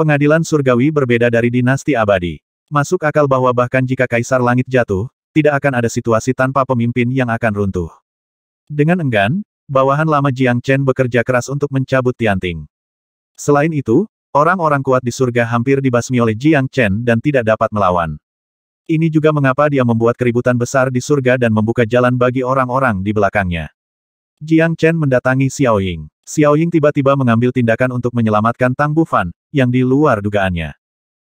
Pengadilan surgawi berbeda dari dinasti abadi. Masuk akal bahwa bahkan jika kaisar langit jatuh, tidak akan ada situasi tanpa pemimpin yang akan runtuh. Dengan enggan, bawahan lama Jiang Chen bekerja keras untuk mencabut Tianting. Selain itu, orang-orang kuat di surga hampir dibasmi oleh Jiang Chen dan tidak dapat melawan. Ini juga mengapa dia membuat keributan besar di surga dan membuka jalan bagi orang-orang di belakangnya. Jiang Chen mendatangi Xiao Ying. Xiao Ying tiba-tiba mengambil tindakan untuk menyelamatkan Tang Bufan, yang di luar dugaannya.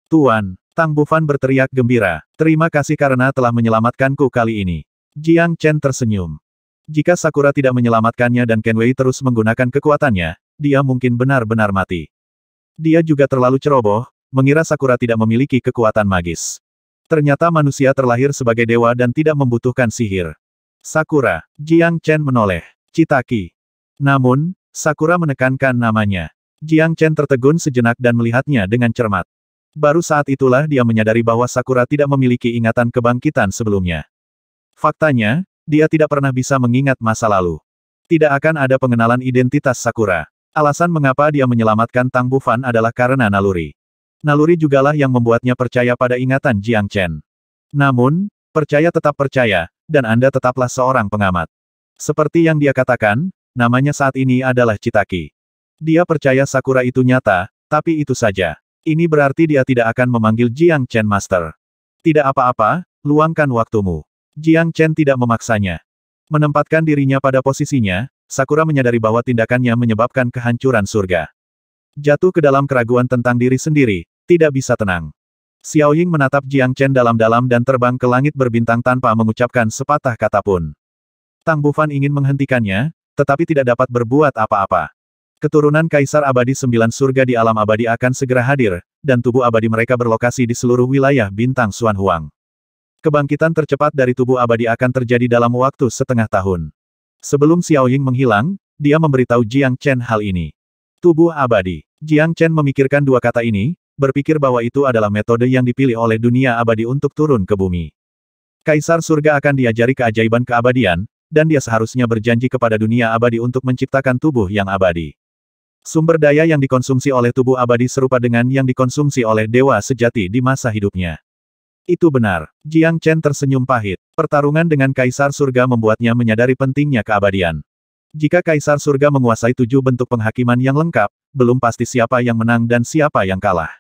Tuan, Tang Bufan berteriak gembira, terima kasih karena telah menyelamatkanku kali ini. Jiang Chen tersenyum. Jika Sakura tidak menyelamatkannya dan Ken Wei terus menggunakan kekuatannya, dia mungkin benar-benar mati. Dia juga terlalu ceroboh, mengira Sakura tidak memiliki kekuatan magis. Ternyata manusia terlahir sebagai dewa dan tidak membutuhkan sihir. Sakura, Jiang Chen menoleh. Citaki. Namun, Sakura menekankan namanya. Jiang Chen tertegun sejenak dan melihatnya dengan cermat. Baru saat itulah dia menyadari bahwa Sakura tidak memiliki ingatan kebangkitan sebelumnya. Faktanya, dia tidak pernah bisa mengingat masa lalu. Tidak akan ada pengenalan identitas Sakura. Alasan mengapa dia menyelamatkan Tang Bufan adalah karena naluri. Naluri jugalah yang membuatnya percaya pada ingatan Jiang Chen. Namun, percaya tetap percaya, dan Anda tetaplah seorang pengamat. Seperti yang dia katakan, namanya saat ini adalah Citaki. Dia percaya Sakura itu nyata, tapi itu saja. Ini berarti dia tidak akan memanggil Jiang Chen Master. Tidak apa-apa, luangkan waktumu. Jiang Chen tidak memaksanya. Menempatkan dirinya pada posisinya, Sakura menyadari bahwa tindakannya menyebabkan kehancuran surga. Jatuh ke dalam keraguan tentang diri sendiri, tidak bisa tenang. Xiao Ying menatap Jiang Chen dalam-dalam dan terbang ke langit berbintang tanpa mengucapkan sepatah kata pun. Tang Bufan ingin menghentikannya, tetapi tidak dapat berbuat apa-apa. Keturunan Kaisar Abadi Sembilan Surga di Alam Abadi akan segera hadir, dan tubuh abadi mereka berlokasi di seluruh wilayah bintang Suan Huang. Kebangkitan tercepat dari tubuh abadi akan terjadi dalam waktu setengah tahun. Sebelum Xiao Ying menghilang, dia memberitahu Jiang Chen hal ini. Tubuh abadi. Jiang Chen memikirkan dua kata ini, berpikir bahwa itu adalah metode yang dipilih oleh dunia abadi untuk turun ke bumi. Kaisar surga akan diajari keajaiban keabadian, dan dia seharusnya berjanji kepada dunia abadi untuk menciptakan tubuh yang abadi. Sumber daya yang dikonsumsi oleh tubuh abadi serupa dengan yang dikonsumsi oleh dewa sejati di masa hidupnya. Itu benar. Jiang Chen tersenyum pahit. Pertarungan dengan Kaisar Surga membuatnya menyadari pentingnya keabadian. Jika Kaisar Surga menguasai tujuh bentuk penghakiman yang lengkap, belum pasti siapa yang menang dan siapa yang kalah.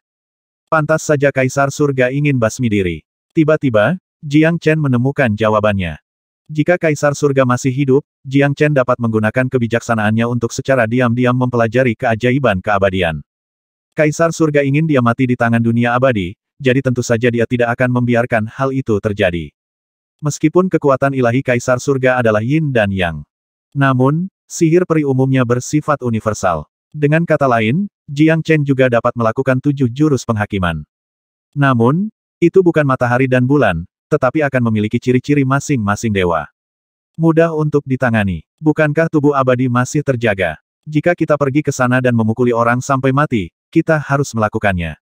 Pantas saja Kaisar Surga ingin basmi diri. Tiba-tiba, Jiang Chen menemukan jawabannya. Jika Kaisar Surga masih hidup, Jiang Chen dapat menggunakan kebijaksanaannya untuk secara diam-diam mempelajari keajaiban keabadian. Kaisar Surga ingin dia mati di tangan dunia abadi, jadi tentu saja dia tidak akan membiarkan hal itu terjadi. Meskipun kekuatan ilahi Kaisar Surga adalah Yin dan Yang. Namun, sihir peri umumnya bersifat universal. Dengan kata lain, Jiang Chen juga dapat melakukan tujuh jurus penghakiman. Namun, itu bukan matahari dan bulan, tetapi akan memiliki ciri-ciri masing-masing dewa. Mudah untuk ditangani. Bukankah tubuh abadi masih terjaga? Jika kita pergi ke sana dan memukuli orang sampai mati, kita harus melakukannya.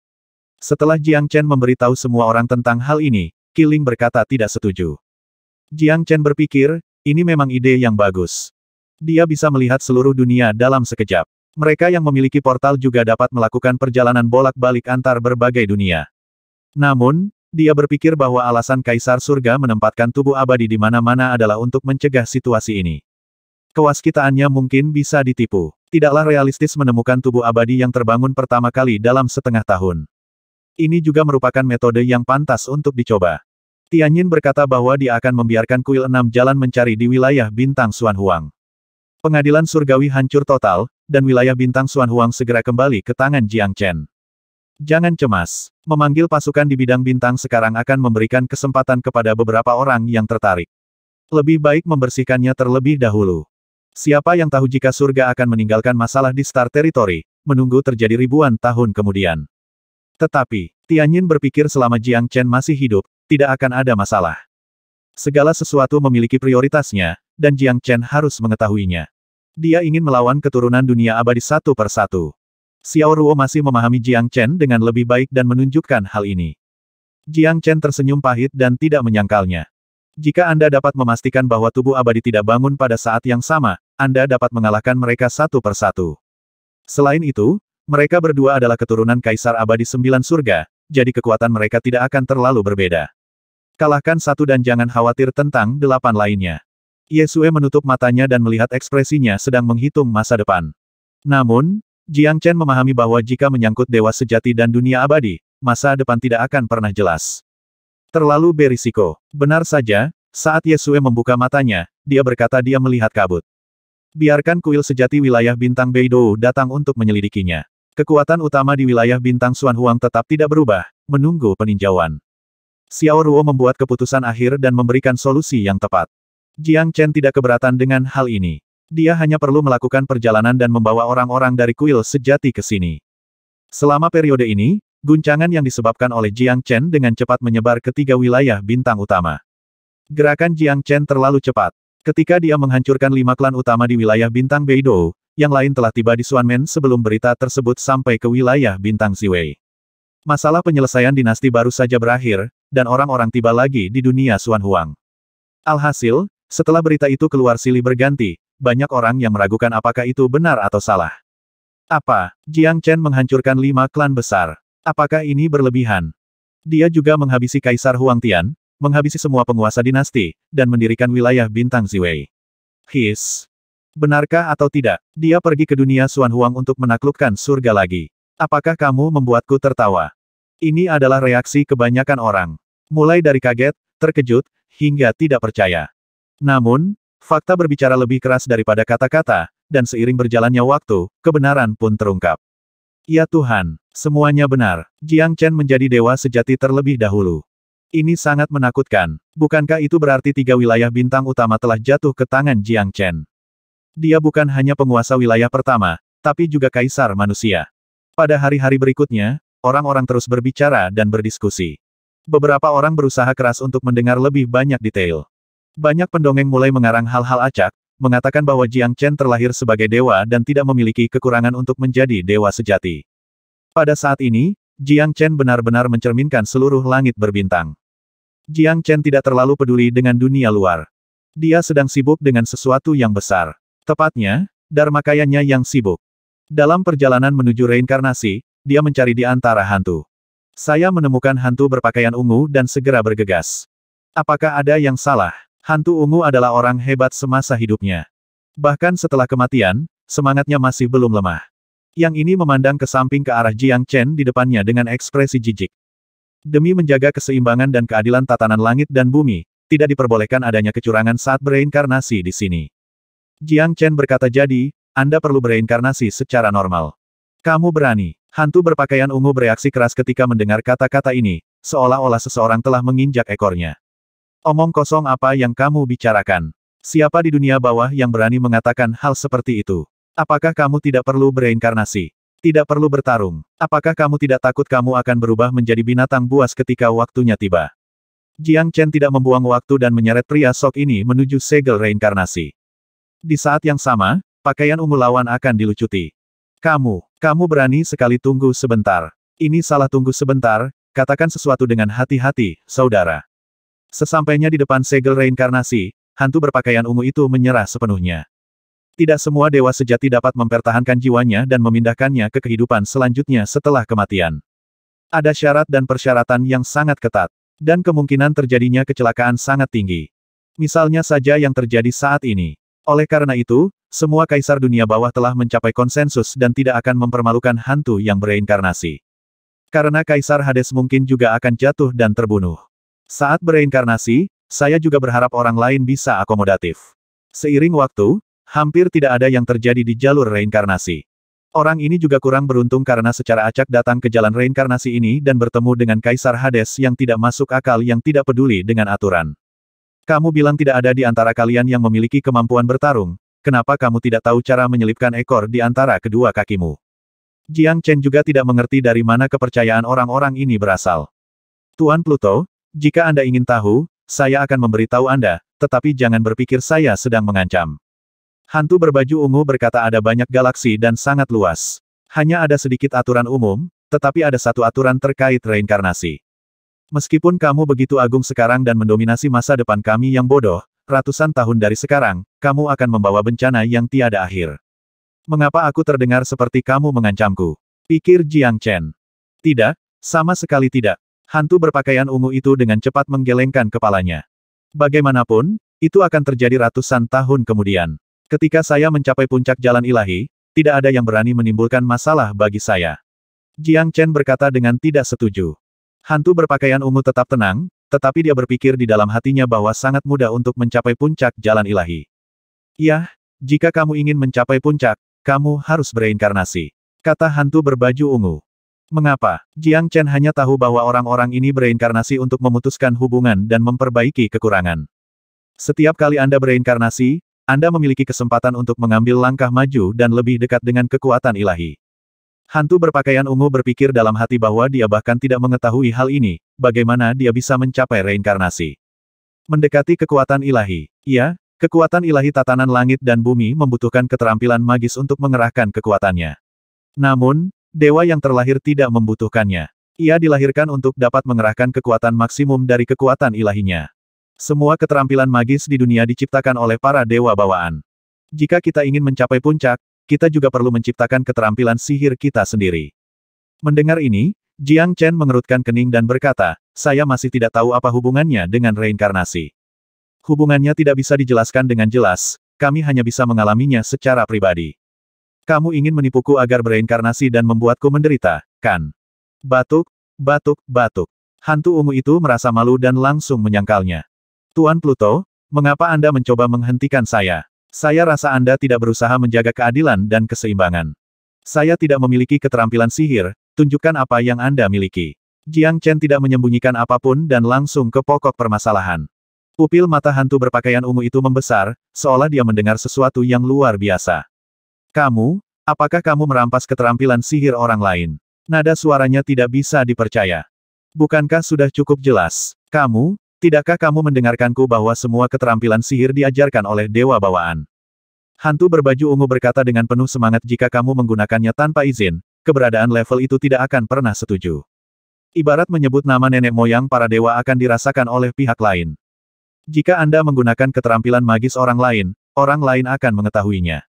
Setelah Jiang Chen memberitahu semua orang tentang hal ini, Killing berkata tidak setuju. Jiang Chen berpikir, ini memang ide yang bagus. Dia bisa melihat seluruh dunia dalam sekejap. Mereka yang memiliki portal juga dapat melakukan perjalanan bolak-balik antar berbagai dunia. Namun, dia berpikir bahwa alasan Kaisar Surga menempatkan tubuh abadi di mana-mana adalah untuk mencegah situasi ini. Kewaskitaannya mungkin bisa ditipu. Tidaklah realistis menemukan tubuh abadi yang terbangun pertama kali dalam setengah tahun. Ini juga merupakan metode yang pantas untuk dicoba. Tianyin berkata bahwa dia akan membiarkan kuil enam jalan mencari di wilayah bintang Suan Huang. Pengadilan surgawi hancur total, dan wilayah bintang Suan Huang segera kembali ke tangan Jiang Chen. Jangan cemas. Memanggil pasukan di bidang bintang sekarang akan memberikan kesempatan kepada beberapa orang yang tertarik. Lebih baik membersihkannya terlebih dahulu. Siapa yang tahu jika surga akan meninggalkan masalah di Star Territory, menunggu terjadi ribuan tahun kemudian. Tetapi, Tianyin berpikir selama Jiang Chen masih hidup, tidak akan ada masalah. Segala sesuatu memiliki prioritasnya, dan Jiang Chen harus mengetahuinya. Dia ingin melawan keturunan dunia abadi satu persatu. Xiao Ruo masih memahami Jiang Chen dengan lebih baik dan menunjukkan hal ini. Jiang Chen tersenyum pahit dan tidak menyangkalnya. Jika Anda dapat memastikan bahwa tubuh abadi tidak bangun pada saat yang sama, Anda dapat mengalahkan mereka satu persatu. Selain itu, mereka berdua adalah keturunan Kaisar Abadi Sembilan Surga, jadi kekuatan mereka tidak akan terlalu berbeda. Kalahkan satu dan jangan khawatir tentang delapan lainnya. Yesue menutup matanya dan melihat ekspresinya sedang menghitung masa depan. Namun, Jiang Chen memahami bahwa jika menyangkut dewa sejati dan dunia abadi, masa depan tidak akan pernah jelas. Terlalu berisiko. Benar saja, saat Yesue membuka matanya, dia berkata dia melihat kabut. Biarkan kuil sejati wilayah bintang Beidou datang untuk menyelidikinya. Kekuatan utama di wilayah bintang Suan Huang tetap tidak berubah, menunggu peninjauan. Xiao Ruo membuat keputusan akhir dan memberikan solusi yang tepat. Jiang Chen tidak keberatan dengan hal ini. Dia hanya perlu melakukan perjalanan dan membawa orang-orang dari kuil sejati ke sini. Selama periode ini, guncangan yang disebabkan oleh Jiang Chen dengan cepat menyebar ke tiga wilayah bintang utama. Gerakan Jiang Chen terlalu cepat. Ketika dia menghancurkan lima klan utama di wilayah bintang Beidou, yang lain telah tiba di Suanmen sebelum berita tersebut sampai ke wilayah bintang Ziwei. Masalah penyelesaian dinasti baru saja berakhir, dan orang-orang tiba lagi di dunia Suan Huang. Alhasil, setelah berita itu keluar silih berganti, banyak orang yang meragukan apakah itu benar atau salah. Apa, Jiang Chen menghancurkan lima klan besar? Apakah ini berlebihan? Dia juga menghabisi Kaisar Huang Tian, menghabisi semua penguasa dinasti, dan mendirikan wilayah bintang Ziwei. His. Benarkah atau tidak, dia pergi ke dunia Suan Huang untuk menaklukkan surga lagi. Apakah kamu membuatku tertawa? Ini adalah reaksi kebanyakan orang. Mulai dari kaget, terkejut, hingga tidak percaya. Namun, Fakta berbicara lebih keras daripada kata-kata, dan seiring berjalannya waktu, kebenaran pun terungkap. Ya Tuhan, semuanya benar. Jiang Chen menjadi dewa sejati terlebih dahulu. Ini sangat menakutkan. Bukankah itu berarti tiga wilayah bintang utama telah jatuh ke tangan Jiang Chen? Dia bukan hanya penguasa wilayah pertama, tapi juga kaisar manusia. Pada hari-hari berikutnya, orang-orang terus berbicara dan berdiskusi. Beberapa orang berusaha keras untuk mendengar lebih banyak detail. Banyak pendongeng mulai mengarang hal-hal acak, mengatakan bahwa Jiang Chen terlahir sebagai dewa dan tidak memiliki kekurangan untuk menjadi dewa sejati. Pada saat ini, Jiang Chen benar-benar mencerminkan seluruh langit berbintang. Jiang Chen tidak terlalu peduli dengan dunia luar. Dia sedang sibuk dengan sesuatu yang besar. Tepatnya, Dharma kayanya yang sibuk. Dalam perjalanan menuju reinkarnasi, dia mencari di antara hantu. Saya menemukan hantu berpakaian ungu dan segera bergegas. Apakah ada yang salah? Hantu ungu adalah orang hebat semasa hidupnya. Bahkan setelah kematian, semangatnya masih belum lemah. Yang ini memandang ke samping ke arah Jiang Chen di depannya dengan ekspresi jijik. Demi menjaga keseimbangan dan keadilan tatanan langit dan bumi, tidak diperbolehkan adanya kecurangan saat bereinkarnasi di sini. Jiang Chen berkata jadi, Anda perlu bereinkarnasi secara normal. Kamu berani. Hantu berpakaian ungu bereaksi keras ketika mendengar kata-kata ini, seolah-olah seseorang telah menginjak ekornya. Omong kosong apa yang kamu bicarakan? Siapa di dunia bawah yang berani mengatakan hal seperti itu? Apakah kamu tidak perlu bereinkarnasi? Tidak perlu bertarung. Apakah kamu tidak takut kamu akan berubah menjadi binatang buas ketika waktunya tiba? Jiang Chen tidak membuang waktu dan menyeret pria sok ini menuju segel reinkarnasi. Di saat yang sama, pakaian ungu lawan akan dilucuti. Kamu, kamu berani sekali tunggu sebentar. Ini salah tunggu sebentar, katakan sesuatu dengan hati-hati, saudara. Sesampainya di depan segel reinkarnasi, hantu berpakaian ungu itu menyerah sepenuhnya. Tidak semua dewa sejati dapat mempertahankan jiwanya dan memindahkannya ke kehidupan selanjutnya setelah kematian. Ada syarat dan persyaratan yang sangat ketat, dan kemungkinan terjadinya kecelakaan sangat tinggi. Misalnya saja yang terjadi saat ini. Oleh karena itu, semua kaisar dunia bawah telah mencapai konsensus dan tidak akan mempermalukan hantu yang bereinkarnasi. Karena kaisar Hades mungkin juga akan jatuh dan terbunuh. Saat bereinkarnasi, saya juga berharap orang lain bisa akomodatif. Seiring waktu, hampir tidak ada yang terjadi di jalur reinkarnasi. Orang ini juga kurang beruntung karena secara acak datang ke jalan reinkarnasi ini dan bertemu dengan Kaisar Hades yang tidak masuk akal yang tidak peduli dengan aturan. Kamu bilang tidak ada di antara kalian yang memiliki kemampuan bertarung, kenapa kamu tidak tahu cara menyelipkan ekor di antara kedua kakimu? Jiang Chen juga tidak mengerti dari mana kepercayaan orang-orang ini berasal. Tuan Pluto, jika Anda ingin tahu, saya akan memberitahu Anda, tetapi jangan berpikir saya sedang mengancam. Hantu berbaju ungu berkata ada banyak galaksi dan sangat luas. Hanya ada sedikit aturan umum, tetapi ada satu aturan terkait reinkarnasi. Meskipun kamu begitu agung sekarang dan mendominasi masa depan kami yang bodoh, ratusan tahun dari sekarang, kamu akan membawa bencana yang tiada akhir. Mengapa aku terdengar seperti kamu mengancamku? Pikir Jiang Chen. Tidak, sama sekali tidak. Hantu berpakaian ungu itu dengan cepat menggelengkan kepalanya. Bagaimanapun, itu akan terjadi ratusan tahun kemudian. Ketika saya mencapai puncak jalan ilahi, tidak ada yang berani menimbulkan masalah bagi saya. Jiang Chen berkata dengan tidak setuju. Hantu berpakaian ungu tetap tenang, tetapi dia berpikir di dalam hatinya bahwa sangat mudah untuk mencapai puncak jalan ilahi. Yah, jika kamu ingin mencapai puncak, kamu harus bereinkarnasi. Kata hantu berbaju ungu. Mengapa? Jiang Chen hanya tahu bahwa orang-orang ini bereinkarnasi untuk memutuskan hubungan dan memperbaiki kekurangan. Setiap kali Anda bereinkarnasi, Anda memiliki kesempatan untuk mengambil langkah maju dan lebih dekat dengan kekuatan ilahi. Hantu berpakaian ungu berpikir dalam hati bahwa dia bahkan tidak mengetahui hal ini, bagaimana dia bisa mencapai reinkarnasi. Mendekati kekuatan ilahi. Ya, kekuatan ilahi tatanan langit dan bumi membutuhkan keterampilan magis untuk mengerahkan kekuatannya. Namun, Dewa yang terlahir tidak membutuhkannya. Ia dilahirkan untuk dapat mengerahkan kekuatan maksimum dari kekuatan ilahinya. Semua keterampilan magis di dunia diciptakan oleh para dewa bawaan. Jika kita ingin mencapai puncak, kita juga perlu menciptakan keterampilan sihir kita sendiri. Mendengar ini, Jiang Chen mengerutkan kening dan berkata, saya masih tidak tahu apa hubungannya dengan reinkarnasi. Hubungannya tidak bisa dijelaskan dengan jelas, kami hanya bisa mengalaminya secara pribadi. Kamu ingin menipuku agar bereinkarnasi dan membuatku menderita, kan? Batuk, batuk, batuk. Hantu ungu itu merasa malu dan langsung menyangkalnya. Tuan Pluto, mengapa Anda mencoba menghentikan saya? Saya rasa Anda tidak berusaha menjaga keadilan dan keseimbangan. Saya tidak memiliki keterampilan sihir, tunjukkan apa yang Anda miliki. Jiang Chen tidak menyembunyikan apapun dan langsung ke pokok permasalahan. Pupil mata hantu berpakaian ungu itu membesar, seolah dia mendengar sesuatu yang luar biasa. Kamu, apakah kamu merampas keterampilan sihir orang lain? Nada suaranya tidak bisa dipercaya. Bukankah sudah cukup jelas? Kamu, tidakkah kamu mendengarkanku bahwa semua keterampilan sihir diajarkan oleh dewa bawaan? Hantu berbaju ungu berkata dengan penuh semangat jika kamu menggunakannya tanpa izin, keberadaan level itu tidak akan pernah setuju. Ibarat menyebut nama nenek moyang para dewa akan dirasakan oleh pihak lain. Jika Anda menggunakan keterampilan magis orang lain, orang lain akan mengetahuinya.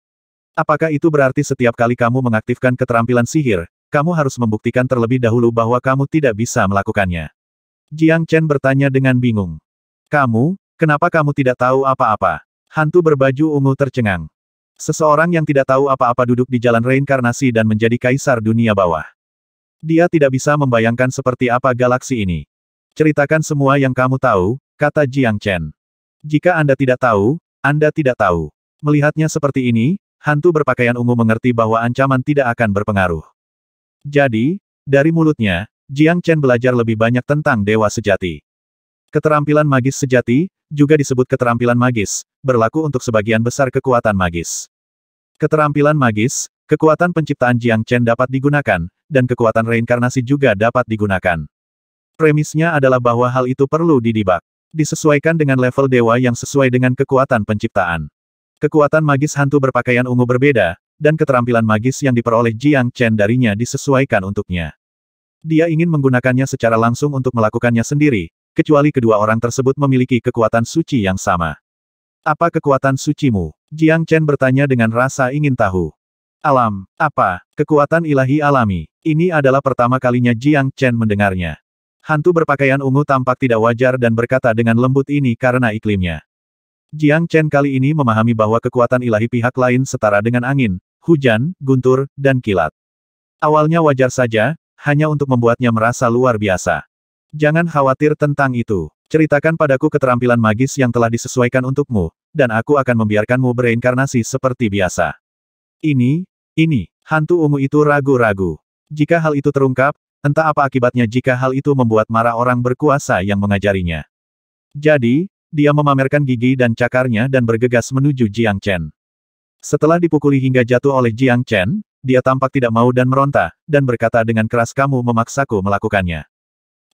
Apakah itu berarti setiap kali kamu mengaktifkan keterampilan sihir, kamu harus membuktikan terlebih dahulu bahwa kamu tidak bisa melakukannya? Jiang Chen bertanya dengan bingung. Kamu, kenapa kamu tidak tahu apa-apa? Hantu berbaju ungu tercengang. Seseorang yang tidak tahu apa-apa duduk di jalan reinkarnasi dan menjadi kaisar dunia bawah. Dia tidak bisa membayangkan seperti apa galaksi ini. Ceritakan semua yang kamu tahu, kata Jiang Chen. Jika Anda tidak tahu, Anda tidak tahu. Melihatnya seperti ini, hantu berpakaian ungu mengerti bahwa ancaman tidak akan berpengaruh. Jadi, dari mulutnya, Jiang Chen belajar lebih banyak tentang dewa sejati. Keterampilan magis sejati, juga disebut keterampilan magis, berlaku untuk sebagian besar kekuatan magis. Keterampilan magis, kekuatan penciptaan Jiang Chen dapat digunakan, dan kekuatan reinkarnasi juga dapat digunakan. Premisnya adalah bahwa hal itu perlu didibak. Disesuaikan dengan level dewa yang sesuai dengan kekuatan penciptaan. Kekuatan magis hantu berpakaian ungu berbeda, dan keterampilan magis yang diperoleh Jiang Chen darinya disesuaikan untuknya. Dia ingin menggunakannya secara langsung untuk melakukannya sendiri, kecuali kedua orang tersebut memiliki kekuatan suci yang sama. Apa kekuatan sucimu? Jiang Chen bertanya dengan rasa ingin tahu. Alam, apa, kekuatan ilahi alami. Ini adalah pertama kalinya Jiang Chen mendengarnya. Hantu berpakaian ungu tampak tidak wajar dan berkata dengan lembut ini karena iklimnya. Jiang Chen kali ini memahami bahwa kekuatan ilahi pihak lain setara dengan angin, hujan, guntur, dan kilat. Awalnya wajar saja, hanya untuk membuatnya merasa luar biasa. Jangan khawatir tentang itu. Ceritakan padaku keterampilan magis yang telah disesuaikan untukmu, dan aku akan membiarkanmu bereinkarnasi seperti biasa. Ini, ini, hantu ungu itu ragu-ragu. Jika hal itu terungkap, entah apa akibatnya jika hal itu membuat marah orang berkuasa yang mengajarinya. Jadi, dia memamerkan gigi dan cakarnya dan bergegas menuju Jiang Chen. Setelah dipukuli hingga jatuh oleh Jiang Chen, dia tampak tidak mau dan meronta, dan berkata dengan keras kamu memaksaku melakukannya.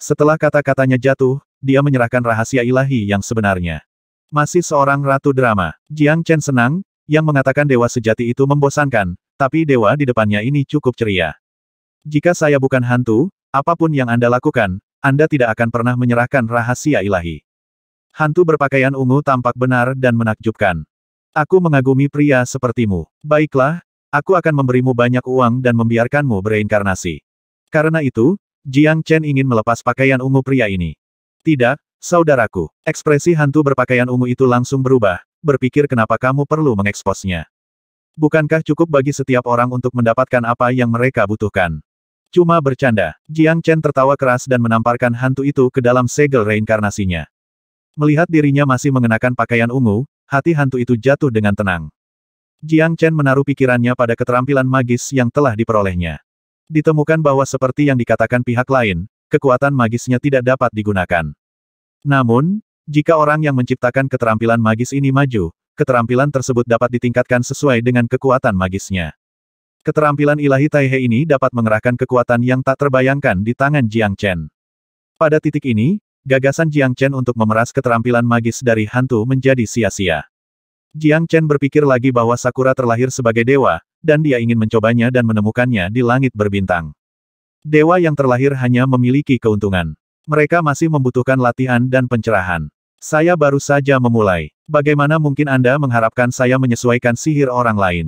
Setelah kata-katanya jatuh, dia menyerahkan rahasia ilahi yang sebenarnya. Masih seorang ratu drama, Jiang Chen senang, yang mengatakan dewa sejati itu membosankan, tapi dewa di depannya ini cukup ceria. Jika saya bukan hantu, apapun yang Anda lakukan, Anda tidak akan pernah menyerahkan rahasia ilahi. Hantu berpakaian ungu tampak benar dan menakjubkan. Aku mengagumi pria sepertimu. Baiklah, aku akan memberimu banyak uang dan membiarkanmu bereinkarnasi. Karena itu, Jiang Chen ingin melepas pakaian ungu pria ini. Tidak, saudaraku. Ekspresi hantu berpakaian ungu itu langsung berubah, berpikir kenapa kamu perlu mengeksposnya. Bukankah cukup bagi setiap orang untuk mendapatkan apa yang mereka butuhkan? Cuma bercanda, Jiang Chen tertawa keras dan menamparkan hantu itu ke dalam segel reinkarnasinya. Melihat dirinya masih mengenakan pakaian ungu, hati hantu itu jatuh dengan tenang. Jiang Chen menaruh pikirannya pada keterampilan magis yang telah diperolehnya. Ditemukan bahwa seperti yang dikatakan pihak lain, kekuatan magisnya tidak dapat digunakan. Namun, jika orang yang menciptakan keterampilan magis ini maju, keterampilan tersebut dapat ditingkatkan sesuai dengan kekuatan magisnya. Keterampilan ilahi Taihe ini dapat mengerahkan kekuatan yang tak terbayangkan di tangan Jiang Chen. Pada titik ini, Gagasan Jiang Chen untuk memeras keterampilan magis dari hantu menjadi sia-sia. Jiang Chen berpikir lagi bahwa Sakura terlahir sebagai dewa, dan dia ingin mencobanya dan menemukannya di langit berbintang. Dewa yang terlahir hanya memiliki keuntungan. Mereka masih membutuhkan latihan dan pencerahan. Saya baru saja memulai. Bagaimana mungkin Anda mengharapkan saya menyesuaikan sihir orang lain?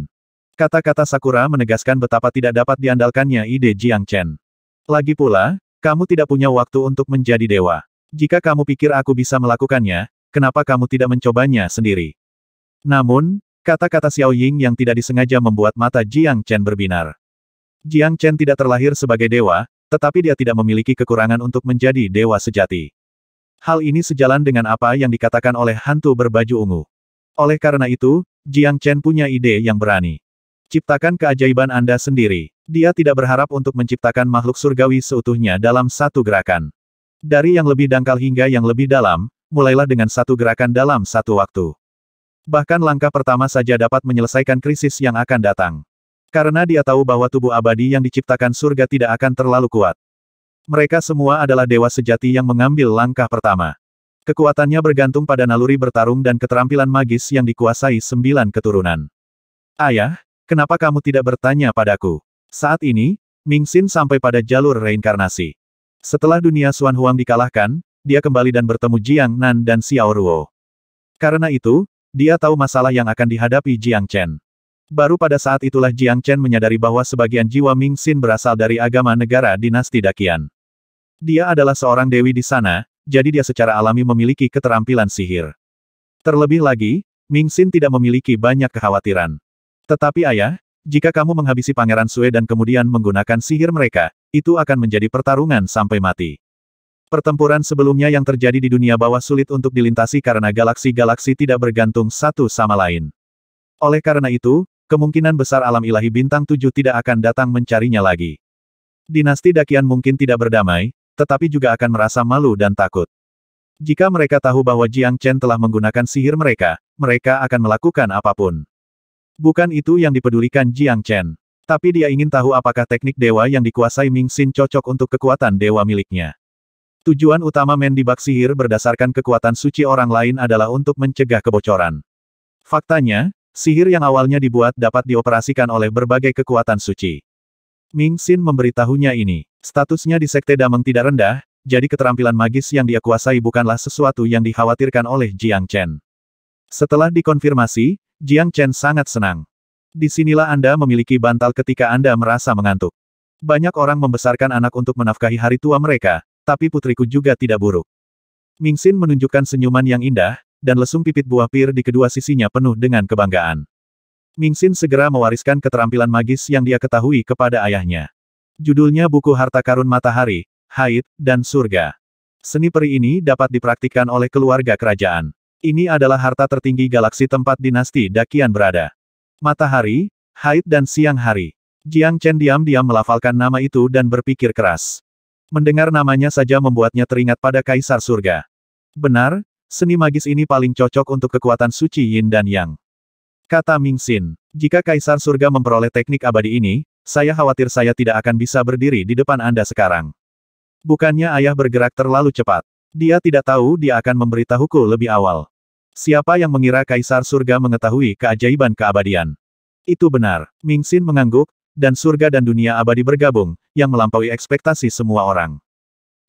Kata-kata Sakura menegaskan betapa tidak dapat diandalkannya ide Jiang Chen. Lagi pula, kamu tidak punya waktu untuk menjadi dewa. Jika kamu pikir aku bisa melakukannya, kenapa kamu tidak mencobanya sendiri? Namun, kata-kata Xiao Ying yang tidak disengaja membuat mata Jiang Chen berbinar. Jiang Chen tidak terlahir sebagai dewa, tetapi dia tidak memiliki kekurangan untuk menjadi dewa sejati. Hal ini sejalan dengan apa yang dikatakan oleh hantu berbaju ungu. Oleh karena itu, Jiang Chen punya ide yang berani. Ciptakan keajaiban Anda sendiri. Dia tidak berharap untuk menciptakan makhluk surgawi seutuhnya dalam satu gerakan. Dari yang lebih dangkal hingga yang lebih dalam, mulailah dengan satu gerakan dalam satu waktu. Bahkan langkah pertama saja dapat menyelesaikan krisis yang akan datang. Karena dia tahu bahwa tubuh abadi yang diciptakan surga tidak akan terlalu kuat. Mereka semua adalah dewa sejati yang mengambil langkah pertama. Kekuatannya bergantung pada naluri bertarung dan keterampilan magis yang dikuasai sembilan keturunan. Ayah, kenapa kamu tidak bertanya padaku? Saat ini, Ming Mingxin sampai pada jalur reinkarnasi. Setelah dunia Xuan Huang dikalahkan, dia kembali dan bertemu Jiang Nan dan Xiao Ruo. Karena itu, dia tahu masalah yang akan dihadapi Jiang Chen. Baru pada saat itulah Jiang Chen menyadari bahwa sebagian jiwa Ming Xin berasal dari agama negara dinasti Dakian. Dia adalah seorang dewi di sana, jadi dia secara alami memiliki keterampilan sihir. Terlebih lagi, Ming Xin tidak memiliki banyak kekhawatiran. Tetapi ayah, jika kamu menghabisi Pangeran Sue dan kemudian menggunakan sihir mereka, itu akan menjadi pertarungan sampai mati. Pertempuran sebelumnya yang terjadi di dunia bawah sulit untuk dilintasi karena galaksi-galaksi tidak bergantung satu sama lain. Oleh karena itu, kemungkinan besar alam ilahi bintang tujuh tidak akan datang mencarinya lagi. Dinasti Dakian mungkin tidak berdamai, tetapi juga akan merasa malu dan takut. Jika mereka tahu bahwa Jiang Chen telah menggunakan sihir mereka, mereka akan melakukan apapun. Bukan itu yang dipedulikan Jiang Chen. Tapi dia ingin tahu apakah teknik dewa yang dikuasai Ming Xin cocok untuk kekuatan dewa miliknya. Tujuan utama men bak sihir berdasarkan kekuatan suci orang lain adalah untuk mencegah kebocoran. Faktanya, sihir yang awalnya dibuat dapat dioperasikan oleh berbagai kekuatan suci. Ming Xin memberitahunya ini. Statusnya di Sekte Dameng tidak rendah, jadi keterampilan magis yang dia kuasai bukanlah sesuatu yang dikhawatirkan oleh Jiang Chen. Setelah dikonfirmasi, Jiang Chen sangat senang. Di sinilah Anda memiliki bantal ketika Anda merasa mengantuk. Banyak orang membesarkan anak untuk menafkahi hari tua mereka, tapi putriku juga tidak buruk. Ming Mingxin menunjukkan senyuman yang indah, dan lesung pipit buah pir di kedua sisinya penuh dengan kebanggaan. Ming Mingxin segera mewariskan keterampilan magis yang dia ketahui kepada ayahnya. Judulnya buku Harta Karun Matahari, Haid, dan Surga. Seni peri ini dapat dipraktikkan oleh keluarga kerajaan. Ini adalah harta tertinggi galaksi tempat dinasti Dakian berada. Matahari, Haid dan Siang Hari. Jiang Chen diam-diam melafalkan nama itu dan berpikir keras. Mendengar namanya saja membuatnya teringat pada Kaisar Surga. Benar, seni magis ini paling cocok untuk kekuatan suci Yin dan Yang. Kata Ming Xin, jika Kaisar Surga memperoleh teknik abadi ini, saya khawatir saya tidak akan bisa berdiri di depan Anda sekarang. Bukannya ayah bergerak terlalu cepat. Dia tidak tahu dia akan memberitahuku lebih awal. Siapa yang mengira Kaisar Surga mengetahui keajaiban keabadian? Itu benar. Mingxin mengangguk, dan surga dan dunia abadi bergabung, yang melampaui ekspektasi semua orang.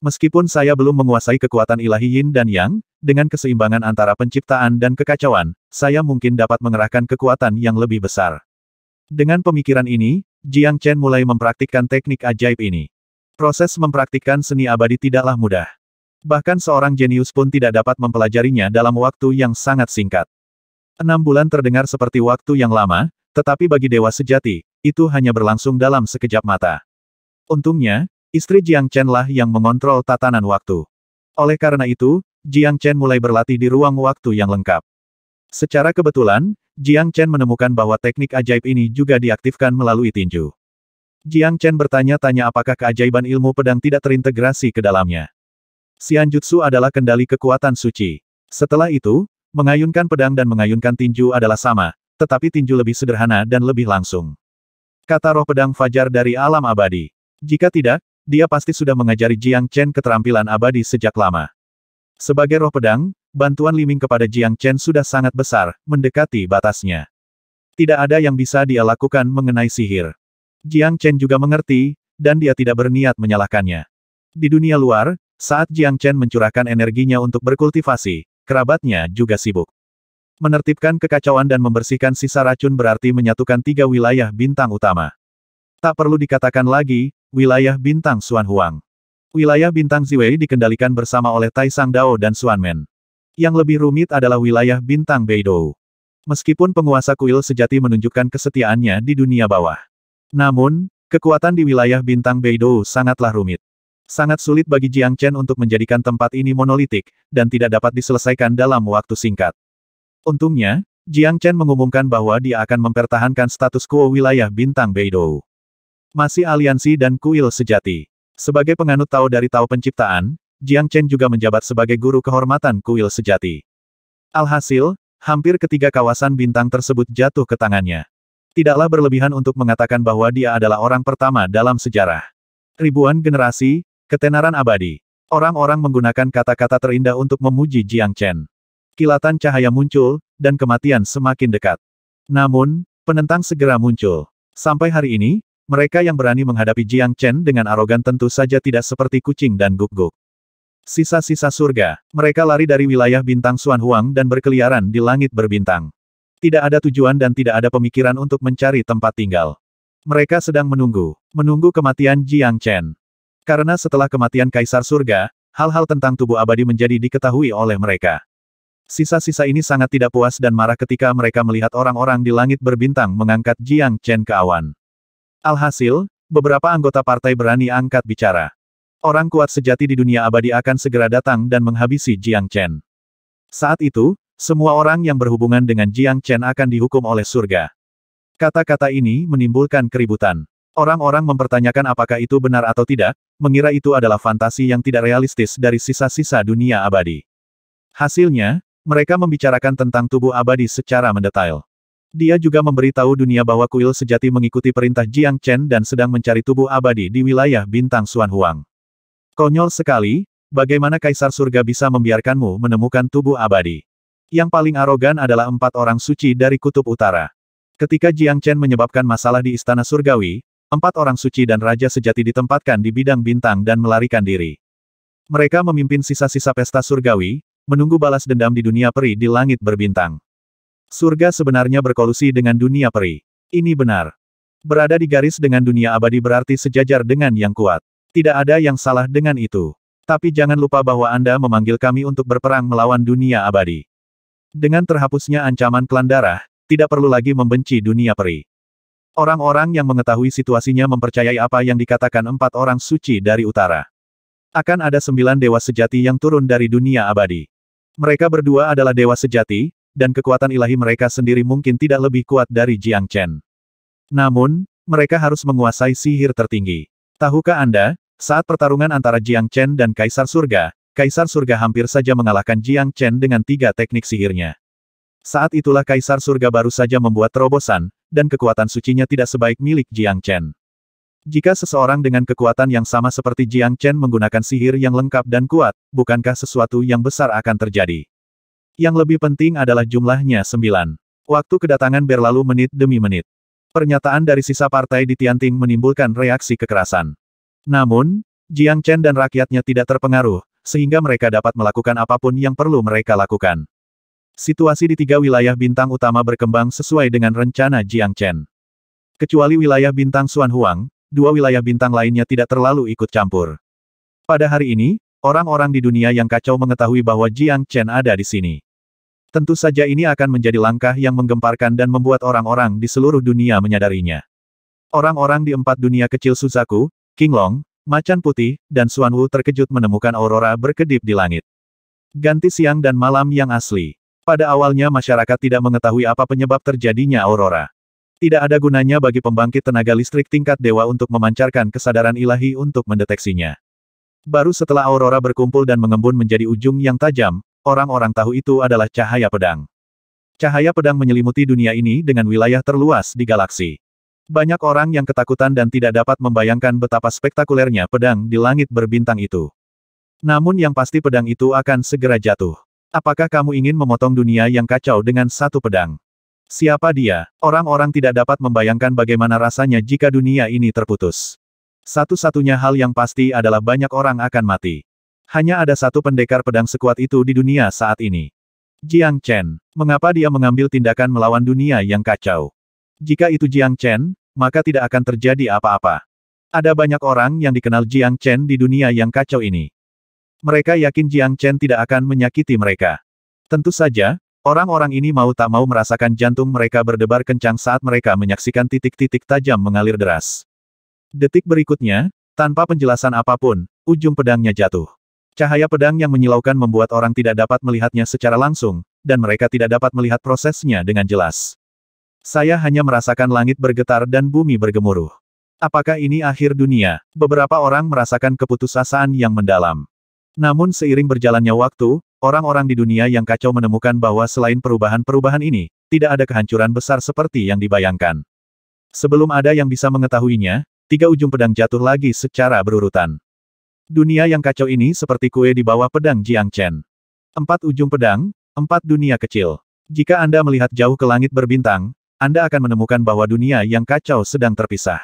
Meskipun saya belum menguasai kekuatan ilahi Yin dan Yang, dengan keseimbangan antara penciptaan dan kekacauan, saya mungkin dapat mengerahkan kekuatan yang lebih besar. Dengan pemikiran ini, Jiang Chen mulai mempraktikkan teknik ajaib ini. Proses mempraktikkan seni abadi tidaklah mudah. Bahkan seorang jenius pun tidak dapat mempelajarinya dalam waktu yang sangat singkat. Enam bulan terdengar seperti waktu yang lama, tetapi bagi dewa sejati, itu hanya berlangsung dalam sekejap mata. Untungnya, istri Jiang Chen lah yang mengontrol tatanan waktu. Oleh karena itu, Jiang Chen mulai berlatih di ruang waktu yang lengkap. Secara kebetulan, Jiang Chen menemukan bahwa teknik ajaib ini juga diaktifkan melalui tinju. Jiang Chen bertanya-tanya apakah keajaiban ilmu pedang tidak terintegrasi ke dalamnya. Jutsu adalah kendali kekuatan suci. Setelah itu, mengayunkan pedang dan mengayunkan tinju adalah sama, tetapi tinju lebih sederhana dan lebih langsung. Kata roh pedang fajar dari alam abadi. Jika tidak, dia pasti sudah mengajari Jiang Chen keterampilan abadi sejak lama. Sebagai roh pedang, bantuan Liming kepada Jiang Chen sudah sangat besar, mendekati batasnya. Tidak ada yang bisa dia lakukan mengenai sihir. Jiang Chen juga mengerti, dan dia tidak berniat menyalahkannya. Di dunia luar, saat Jiang Chen mencurahkan energinya untuk berkultivasi, kerabatnya juga sibuk. Menertibkan kekacauan dan membersihkan sisa racun berarti menyatukan tiga wilayah bintang utama. Tak perlu dikatakan lagi, wilayah bintang Xuan Huang. Wilayah bintang Ziwei dikendalikan bersama oleh Tai Sang Dao dan Xuan Men. Yang lebih rumit adalah wilayah bintang Beidou. Meskipun penguasa kuil sejati menunjukkan kesetiaannya di dunia bawah. Namun, kekuatan di wilayah bintang Beidou sangatlah rumit. Sangat sulit bagi Jiang Chen untuk menjadikan tempat ini monolitik, dan tidak dapat diselesaikan dalam waktu singkat. Untungnya, Jiang Chen mengumumkan bahwa dia akan mempertahankan status quo wilayah bintang Beidou. Masih aliansi dan kuil sejati. Sebagai penganut Tao dari Tao Penciptaan, Jiang Chen juga menjabat sebagai guru kehormatan kuil sejati. Alhasil, hampir ketiga kawasan bintang tersebut jatuh ke tangannya. Tidaklah berlebihan untuk mengatakan bahwa dia adalah orang pertama dalam sejarah. Ribuan generasi, Ketenaran abadi. Orang-orang menggunakan kata-kata terindah untuk memuji Jiang Chen. Kilatan cahaya muncul, dan kematian semakin dekat. Namun, penentang segera muncul. Sampai hari ini, mereka yang berani menghadapi Jiang Chen dengan arogan tentu saja tidak seperti kucing dan guk-guk. Sisa-sisa surga, mereka lari dari wilayah bintang Xuan Huang dan berkeliaran di langit berbintang. Tidak ada tujuan dan tidak ada pemikiran untuk mencari tempat tinggal. Mereka sedang menunggu, menunggu kematian Jiang Chen. Karena setelah kematian Kaisar Surga, hal-hal tentang tubuh abadi menjadi diketahui oleh mereka. Sisa-sisa ini sangat tidak puas dan marah ketika mereka melihat orang-orang di langit berbintang mengangkat Jiang Chen ke awan. Alhasil, beberapa anggota partai berani angkat bicara. Orang kuat sejati di dunia abadi akan segera datang dan menghabisi Jiang Chen. Saat itu, semua orang yang berhubungan dengan Jiang Chen akan dihukum oleh surga. Kata-kata ini menimbulkan keributan. Orang-orang mempertanyakan apakah itu benar atau tidak, mengira itu adalah fantasi yang tidak realistis dari sisa-sisa dunia abadi. Hasilnya, mereka membicarakan tentang tubuh abadi secara mendetail. Dia juga memberitahu dunia bahwa kuil sejati mengikuti perintah Jiang Chen dan sedang mencari tubuh abadi di wilayah bintang Xuan Huang. Konyol sekali, bagaimana Kaisar Surga bisa membiarkanmu menemukan tubuh abadi? Yang paling arogan adalah empat orang suci dari Kutub Utara. Ketika Jiang Chen menyebabkan masalah di Istana Surgawi, empat orang suci dan raja sejati ditempatkan di bidang bintang dan melarikan diri. Mereka memimpin sisa-sisa pesta surgawi, menunggu balas dendam di dunia peri di langit berbintang. Surga sebenarnya berkolusi dengan dunia peri. Ini benar. Berada di garis dengan dunia abadi berarti sejajar dengan yang kuat. Tidak ada yang salah dengan itu. Tapi jangan lupa bahwa Anda memanggil kami untuk berperang melawan dunia abadi. Dengan terhapusnya ancaman klan darah, tidak perlu lagi membenci dunia peri. Orang-orang yang mengetahui situasinya mempercayai apa yang dikatakan empat orang suci dari utara. Akan ada sembilan dewa sejati yang turun dari dunia abadi. Mereka berdua adalah dewa sejati, dan kekuatan ilahi mereka sendiri mungkin tidak lebih kuat dari Jiang Chen. Namun, mereka harus menguasai sihir tertinggi. Tahukah Anda, saat pertarungan antara Jiang Chen dan Kaisar Surga, Kaisar Surga hampir saja mengalahkan Jiang Chen dengan tiga teknik sihirnya. Saat itulah Kaisar Surga baru saja membuat terobosan, dan kekuatan sucinya tidak sebaik milik Jiang Chen. Jika seseorang dengan kekuatan yang sama seperti Jiang Chen menggunakan sihir yang lengkap dan kuat, bukankah sesuatu yang besar akan terjadi? Yang lebih penting adalah jumlahnya sembilan. Waktu kedatangan berlalu menit demi menit. Pernyataan dari sisa partai di Tianting menimbulkan reaksi kekerasan. Namun, Jiang Chen dan rakyatnya tidak terpengaruh, sehingga mereka dapat melakukan apapun yang perlu mereka lakukan. Situasi di tiga wilayah bintang utama berkembang sesuai dengan rencana Jiang Chen. Kecuali wilayah bintang Xuan Huang, dua wilayah bintang lainnya tidak terlalu ikut campur. Pada hari ini, orang-orang di dunia yang kacau mengetahui bahwa Jiang Chen ada di sini. Tentu saja ini akan menjadi langkah yang menggemparkan dan membuat orang-orang di seluruh dunia menyadarinya. Orang-orang di empat dunia kecil Suzaku, Kinglong, Macan Putih, dan Xuan Wu terkejut menemukan aurora berkedip di langit. Ganti siang dan malam yang asli. Pada awalnya masyarakat tidak mengetahui apa penyebab terjadinya aurora. Tidak ada gunanya bagi pembangkit tenaga listrik tingkat dewa untuk memancarkan kesadaran ilahi untuk mendeteksinya. Baru setelah aurora berkumpul dan mengembun menjadi ujung yang tajam, orang-orang tahu itu adalah cahaya pedang. Cahaya pedang menyelimuti dunia ini dengan wilayah terluas di galaksi. Banyak orang yang ketakutan dan tidak dapat membayangkan betapa spektakulernya pedang di langit berbintang itu. Namun yang pasti pedang itu akan segera jatuh. Apakah kamu ingin memotong dunia yang kacau dengan satu pedang? Siapa dia? Orang-orang tidak dapat membayangkan bagaimana rasanya jika dunia ini terputus. Satu-satunya hal yang pasti adalah banyak orang akan mati. Hanya ada satu pendekar pedang sekuat itu di dunia saat ini. Jiang Chen, mengapa dia mengambil tindakan melawan dunia yang kacau? Jika itu Jiang Chen, maka tidak akan terjadi apa-apa. Ada banyak orang yang dikenal Jiang Chen di dunia yang kacau ini. Mereka yakin Jiang Chen tidak akan menyakiti mereka. Tentu saja, orang-orang ini mau tak mau merasakan jantung mereka berdebar kencang saat mereka menyaksikan titik-titik tajam mengalir deras. Detik berikutnya, tanpa penjelasan apapun, ujung pedangnya jatuh. Cahaya pedang yang menyilaukan membuat orang tidak dapat melihatnya secara langsung, dan mereka tidak dapat melihat prosesnya dengan jelas. Saya hanya merasakan langit bergetar dan bumi bergemuruh. Apakah ini akhir dunia? Beberapa orang merasakan keputusasaan yang mendalam. Namun seiring berjalannya waktu, orang-orang di dunia yang kacau menemukan bahwa selain perubahan-perubahan ini, tidak ada kehancuran besar seperti yang dibayangkan. Sebelum ada yang bisa mengetahuinya, tiga ujung pedang jatuh lagi secara berurutan. Dunia yang kacau ini seperti kue di bawah pedang Jiang Chen. Empat ujung pedang, empat dunia kecil. Jika Anda melihat jauh ke langit berbintang, Anda akan menemukan bahwa dunia yang kacau sedang terpisah.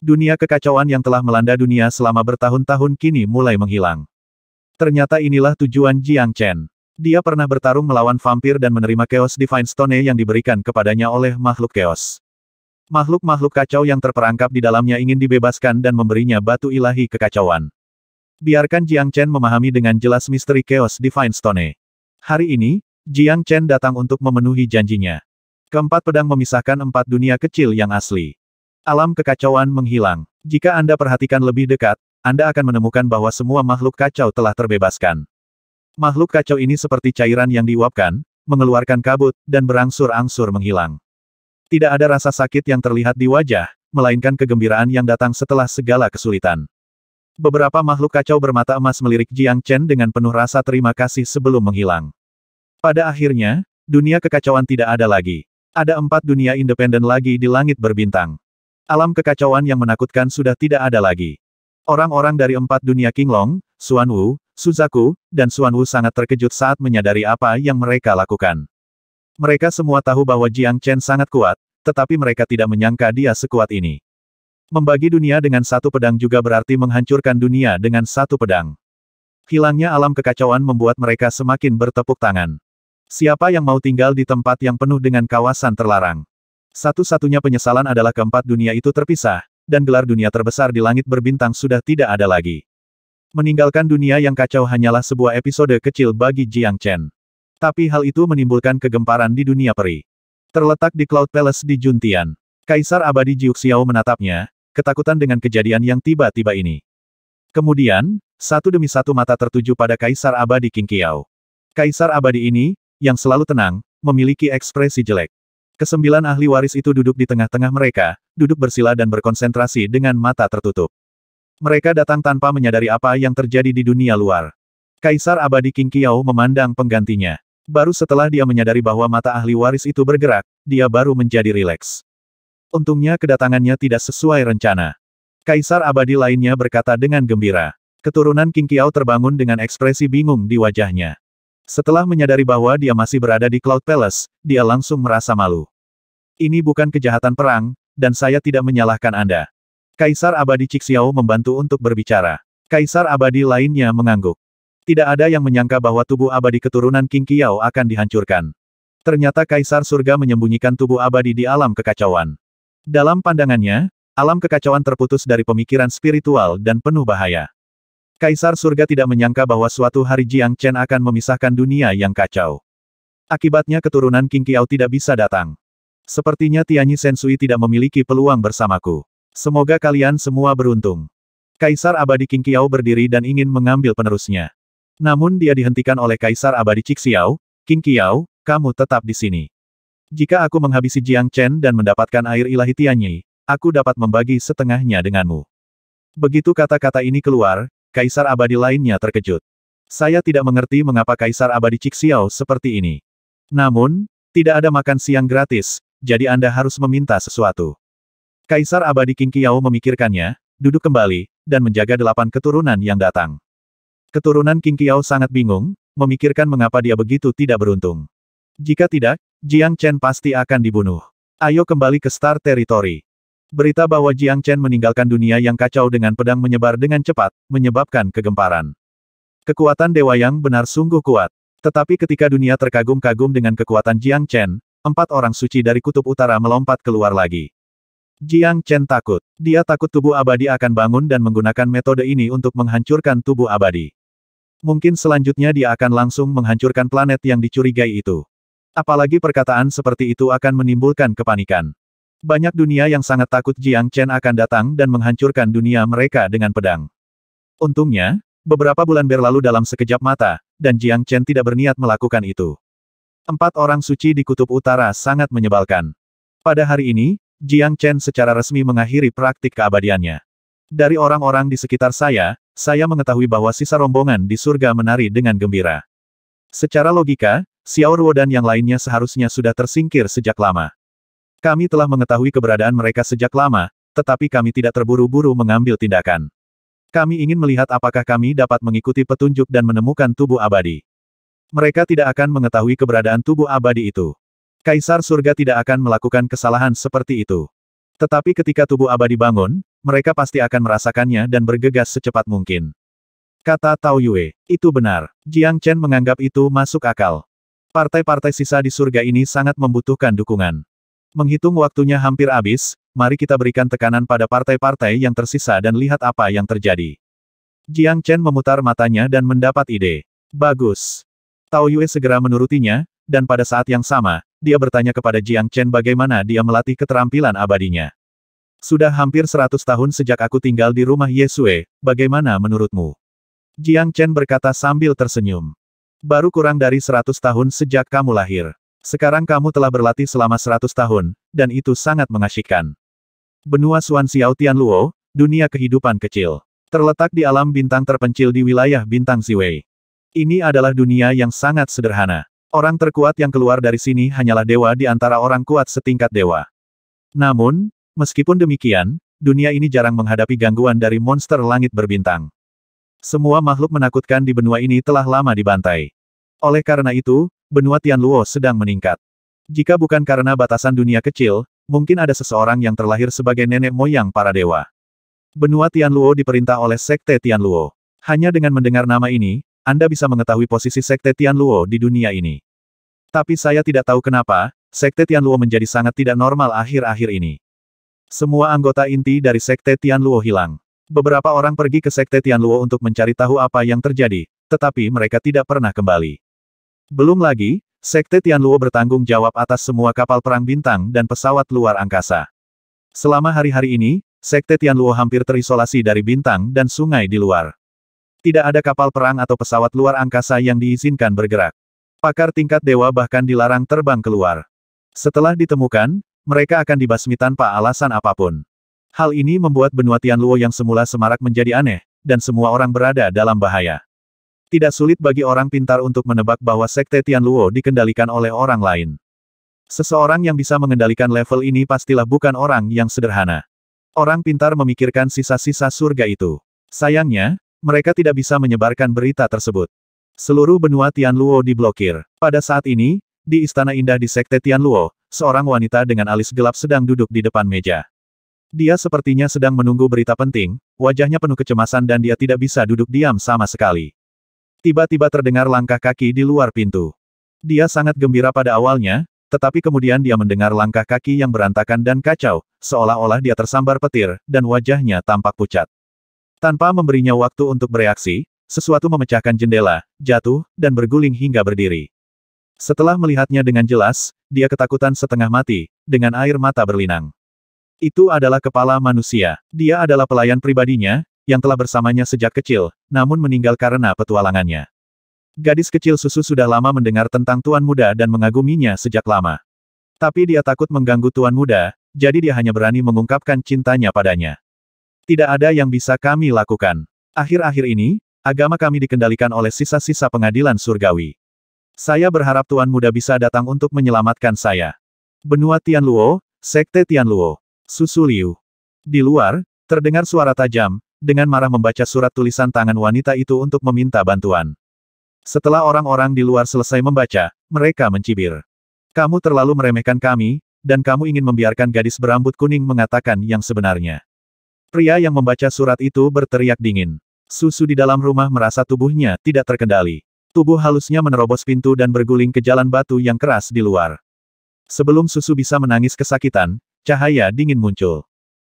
Dunia kekacauan yang telah melanda dunia selama bertahun-tahun kini mulai menghilang. Ternyata inilah tujuan Jiang Chen. Dia pernah bertarung melawan vampir dan menerima Chaos Divine Stone yang diberikan kepadanya oleh makhluk Chaos. Makhluk-makhluk kacau yang terperangkap di dalamnya ingin dibebaskan dan memberinya batu ilahi kekacauan. Biarkan Jiang Chen memahami dengan jelas misteri Chaos Divine Stone. Hari ini, Jiang Chen datang untuk memenuhi janjinya. Keempat pedang memisahkan empat dunia kecil yang asli. Alam kekacauan menghilang. Jika Anda perhatikan lebih dekat, anda akan menemukan bahwa semua makhluk kacau telah terbebaskan. Makhluk kacau ini seperti cairan yang diuapkan, mengeluarkan kabut, dan berangsur-angsur menghilang. Tidak ada rasa sakit yang terlihat di wajah, melainkan kegembiraan yang datang setelah segala kesulitan. Beberapa makhluk kacau bermata emas melirik Jiang Chen dengan penuh rasa terima kasih sebelum menghilang. Pada akhirnya, dunia kekacauan tidak ada lagi. Ada empat dunia independen lagi di langit berbintang. Alam kekacauan yang menakutkan sudah tidak ada lagi. Orang-orang dari empat dunia Kinglong, Xuan Wu, Suzaku, dan Xuan Wu sangat terkejut saat menyadari apa yang mereka lakukan. Mereka semua tahu bahwa Jiang Chen sangat kuat, tetapi mereka tidak menyangka dia sekuat ini. Membagi dunia dengan satu pedang juga berarti menghancurkan dunia dengan satu pedang. Hilangnya alam kekacauan membuat mereka semakin bertepuk tangan. Siapa yang mau tinggal di tempat yang penuh dengan kawasan terlarang? Satu-satunya penyesalan adalah keempat dunia itu terpisah, dan gelar dunia terbesar di langit berbintang sudah tidak ada lagi. Meninggalkan dunia yang kacau hanyalah sebuah episode kecil bagi Jiang Chen. Tapi hal itu menimbulkan kegemparan di dunia peri. Terletak di Cloud Palace di Juntian. Kaisar abadi Jiuxiao menatapnya, ketakutan dengan kejadian yang tiba-tiba ini. Kemudian, satu demi satu mata tertuju pada Kaisar abadi King Qingqiao. Kaisar abadi ini, yang selalu tenang, memiliki ekspresi jelek. Kesembilan ahli waris itu duduk di tengah-tengah mereka, duduk bersila dan berkonsentrasi dengan mata tertutup. Mereka datang tanpa menyadari apa yang terjadi di dunia luar. Kaisar abadi King Kiao memandang penggantinya. Baru setelah dia menyadari bahwa mata ahli waris itu bergerak, dia baru menjadi rileks. Untungnya kedatangannya tidak sesuai rencana. Kaisar abadi lainnya berkata dengan gembira. Keturunan King Kiao terbangun dengan ekspresi bingung di wajahnya. Setelah menyadari bahwa dia masih berada di Cloud Palace, dia langsung merasa malu. Ini bukan kejahatan perang, dan saya tidak menyalahkan Anda. Kaisar Abadi Cixiao membantu untuk berbicara. Kaisar Abadi lainnya mengangguk. Tidak ada yang menyangka bahwa tubuh abadi keturunan King Kiao akan dihancurkan. Ternyata Kaisar Surga menyembunyikan tubuh abadi di alam kekacauan. Dalam pandangannya, alam kekacauan terputus dari pemikiran spiritual dan penuh bahaya. Kaisar surga tidak menyangka bahwa suatu hari Jiang Chen akan memisahkan dunia yang kacau. Akibatnya keturunan King Kiao tidak bisa datang. Sepertinya Tianyi Sensui tidak memiliki peluang bersamaku. Semoga kalian semua beruntung. Kaisar abadi King Kiao berdiri dan ingin mengambil penerusnya. Namun dia dihentikan oleh Kaisar abadi Cixiao, King Kiao, kamu tetap di sini. Jika aku menghabisi Jiang Chen dan mendapatkan air ilahi Tianyi, aku dapat membagi setengahnya denganmu. Begitu kata-kata ini keluar, kaisar abadi lainnya terkejut. Saya tidak mengerti mengapa kaisar abadi Cixiao seperti ini. Namun, tidak ada makan siang gratis, jadi Anda harus meminta sesuatu. Kaisar abadi King Qiao memikirkannya, duduk kembali, dan menjaga delapan keturunan yang datang. Keturunan King Qiao sangat bingung, memikirkan mengapa dia begitu tidak beruntung. Jika tidak, Jiang Chen pasti akan dibunuh. Ayo kembali ke Star Territory. Berita bahwa Jiang Chen meninggalkan dunia yang kacau dengan pedang menyebar dengan cepat, menyebabkan kegemparan. Kekuatan Dewa Yang benar sungguh kuat. Tetapi ketika dunia terkagum-kagum dengan kekuatan Jiang Chen, empat orang suci dari kutub utara melompat keluar lagi. Jiang Chen takut. Dia takut tubuh abadi akan bangun dan menggunakan metode ini untuk menghancurkan tubuh abadi. Mungkin selanjutnya dia akan langsung menghancurkan planet yang dicurigai itu. Apalagi perkataan seperti itu akan menimbulkan kepanikan. Banyak dunia yang sangat takut Jiang Chen akan datang dan menghancurkan dunia mereka dengan pedang. Untungnya, beberapa bulan berlalu dalam sekejap mata, dan Jiang Chen tidak berniat melakukan itu. Empat orang suci di Kutub Utara sangat menyebalkan. Pada hari ini, Jiang Chen secara resmi mengakhiri praktik keabadiannya. Dari orang-orang di sekitar saya, saya mengetahui bahwa sisa rombongan di surga menari dengan gembira. Secara logika, Xiao Ruo dan yang lainnya seharusnya sudah tersingkir sejak lama. Kami telah mengetahui keberadaan mereka sejak lama, tetapi kami tidak terburu-buru mengambil tindakan. Kami ingin melihat apakah kami dapat mengikuti petunjuk dan menemukan tubuh abadi. Mereka tidak akan mengetahui keberadaan tubuh abadi itu. Kaisar surga tidak akan melakukan kesalahan seperti itu. Tetapi ketika tubuh abadi bangun, mereka pasti akan merasakannya dan bergegas secepat mungkin. Kata Tao Yue, itu benar. Jiang Chen menganggap itu masuk akal. Partai-partai sisa di surga ini sangat membutuhkan dukungan. Menghitung waktunya hampir habis, mari kita berikan tekanan pada partai-partai yang tersisa dan lihat apa yang terjadi. Jiang Chen memutar matanya dan mendapat ide. Bagus. Tao Yue segera menurutinya, dan pada saat yang sama, dia bertanya kepada Jiang Chen bagaimana dia melatih keterampilan abadinya. Sudah hampir seratus tahun sejak aku tinggal di rumah Yesue, bagaimana menurutmu? Jiang Chen berkata sambil tersenyum. Baru kurang dari seratus tahun sejak kamu lahir. Sekarang kamu telah berlatih selama seratus tahun, dan itu sangat mengasyikkan. Benua Suan Xiao Luo, dunia kehidupan kecil. Terletak di alam bintang terpencil di wilayah bintang Ziwei. Ini adalah dunia yang sangat sederhana. Orang terkuat yang keluar dari sini hanyalah dewa di antara orang kuat setingkat dewa. Namun, meskipun demikian, dunia ini jarang menghadapi gangguan dari monster langit berbintang. Semua makhluk menakutkan di benua ini telah lama dibantai. Oleh karena itu, benua Tianluo sedang meningkat. Jika bukan karena batasan dunia kecil, mungkin ada seseorang yang terlahir sebagai nenek moyang para dewa. Benua Tianluo diperintah oleh Sekte Tianluo. Hanya dengan mendengar nama ini, Anda bisa mengetahui posisi Sekte Tianluo di dunia ini. Tapi saya tidak tahu kenapa, Sekte Tianluo menjadi sangat tidak normal akhir-akhir ini. Semua anggota inti dari Sekte Tianluo hilang. Beberapa orang pergi ke Sekte Tianluo untuk mencari tahu apa yang terjadi, tetapi mereka tidak pernah kembali. Belum lagi, Sekte Tianluo bertanggung jawab atas semua kapal perang bintang dan pesawat luar angkasa. Selama hari-hari ini, Sekte Tianluo hampir terisolasi dari bintang dan sungai di luar. Tidak ada kapal perang atau pesawat luar angkasa yang diizinkan bergerak. Pakar tingkat dewa bahkan dilarang terbang keluar. Setelah ditemukan, mereka akan dibasmi tanpa alasan apapun. Hal ini membuat benua Tianluo yang semula semarak menjadi aneh, dan semua orang berada dalam bahaya. Tidak sulit bagi orang pintar untuk menebak bahwa Sekte Luo dikendalikan oleh orang lain. Seseorang yang bisa mengendalikan level ini pastilah bukan orang yang sederhana. Orang pintar memikirkan sisa-sisa surga itu. Sayangnya, mereka tidak bisa menyebarkan berita tersebut. Seluruh benua Tian Luo diblokir. Pada saat ini, di Istana Indah di Sekte Luo, seorang wanita dengan alis gelap sedang duduk di depan meja. Dia sepertinya sedang menunggu berita penting, wajahnya penuh kecemasan dan dia tidak bisa duduk diam sama sekali. Tiba-tiba terdengar langkah kaki di luar pintu. Dia sangat gembira pada awalnya, tetapi kemudian dia mendengar langkah kaki yang berantakan dan kacau, seolah-olah dia tersambar petir, dan wajahnya tampak pucat. Tanpa memberinya waktu untuk bereaksi, sesuatu memecahkan jendela, jatuh, dan berguling hingga berdiri. Setelah melihatnya dengan jelas, dia ketakutan setengah mati, dengan air mata berlinang. Itu adalah kepala manusia. Dia adalah pelayan pribadinya, yang telah bersamanya sejak kecil, namun meninggal karena petualangannya. Gadis kecil susu sudah lama mendengar tentang tuan muda dan mengaguminya sejak lama. Tapi dia takut mengganggu tuan muda, jadi dia hanya berani mengungkapkan cintanya padanya. Tidak ada yang bisa kami lakukan. Akhir-akhir ini, agama kami dikendalikan oleh sisa-sisa pengadilan surgawi. Saya berharap tuan muda bisa datang untuk menyelamatkan saya. Benua Tianluo, Sekte Tianluo. Susuliu. Di luar, terdengar suara tajam, dengan marah membaca surat tulisan tangan wanita itu untuk meminta bantuan. Setelah orang-orang di luar selesai membaca, mereka mencibir. Kamu terlalu meremehkan kami, dan kamu ingin membiarkan gadis berambut kuning mengatakan yang sebenarnya. Pria yang membaca surat itu berteriak dingin. Susu di dalam rumah merasa tubuhnya tidak terkendali. Tubuh halusnya menerobos pintu dan berguling ke jalan batu yang keras di luar. Sebelum Susu bisa menangis kesakitan, cahaya dingin muncul.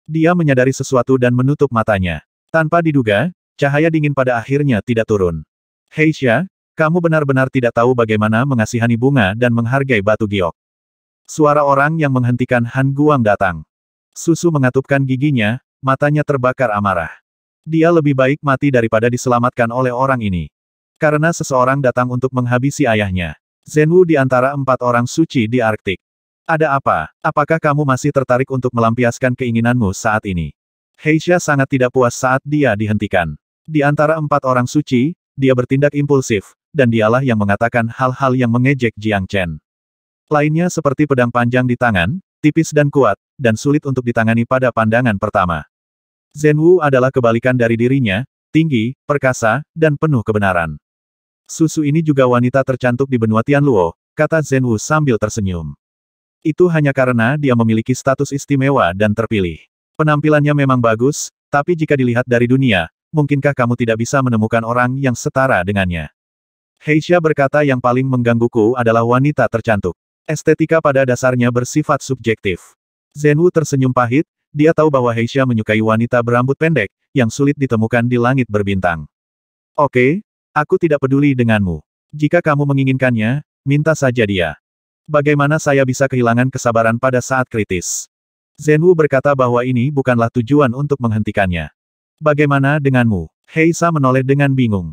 Dia menyadari sesuatu dan menutup matanya. Tanpa diduga, cahaya dingin pada akhirnya tidak turun. Hei Heisha, kamu benar-benar tidak tahu bagaimana mengasihani bunga dan menghargai batu giok. Suara orang yang menghentikan Han Guang datang. Susu mengatupkan giginya, matanya terbakar amarah. Dia lebih baik mati daripada diselamatkan oleh orang ini. Karena seseorang datang untuk menghabisi ayahnya. Zenwu di antara empat orang suci di Arktik. Ada apa? Apakah kamu masih tertarik untuk melampiaskan keinginanmu saat ini? Heisha sangat tidak puas saat dia dihentikan. Di antara empat orang suci, dia bertindak impulsif, dan dialah yang mengatakan hal-hal yang mengejek Jiang Chen. Lainnya seperti pedang panjang di tangan, tipis dan kuat, dan sulit untuk ditangani pada pandangan pertama. Zhen Wu adalah kebalikan dari dirinya, tinggi, perkasa, dan penuh kebenaran. Susu ini juga wanita tercantik di benua Tianluo, kata Zhen Wu sambil tersenyum. Itu hanya karena dia memiliki status istimewa dan terpilih. Penampilannya memang bagus, tapi jika dilihat dari dunia, mungkinkah kamu tidak bisa menemukan orang yang setara dengannya? Heisha berkata yang paling menggangguku adalah wanita tercantik. Estetika pada dasarnya bersifat subjektif. Zenwu tersenyum pahit, dia tahu bahwa Heisha menyukai wanita berambut pendek, yang sulit ditemukan di langit berbintang. Oke, aku tidak peduli denganmu. Jika kamu menginginkannya, minta saja dia. Bagaimana saya bisa kehilangan kesabaran pada saat kritis? Zenwu berkata bahwa ini bukanlah tujuan untuk menghentikannya. Bagaimana denganmu? Heisa menoleh dengan bingung.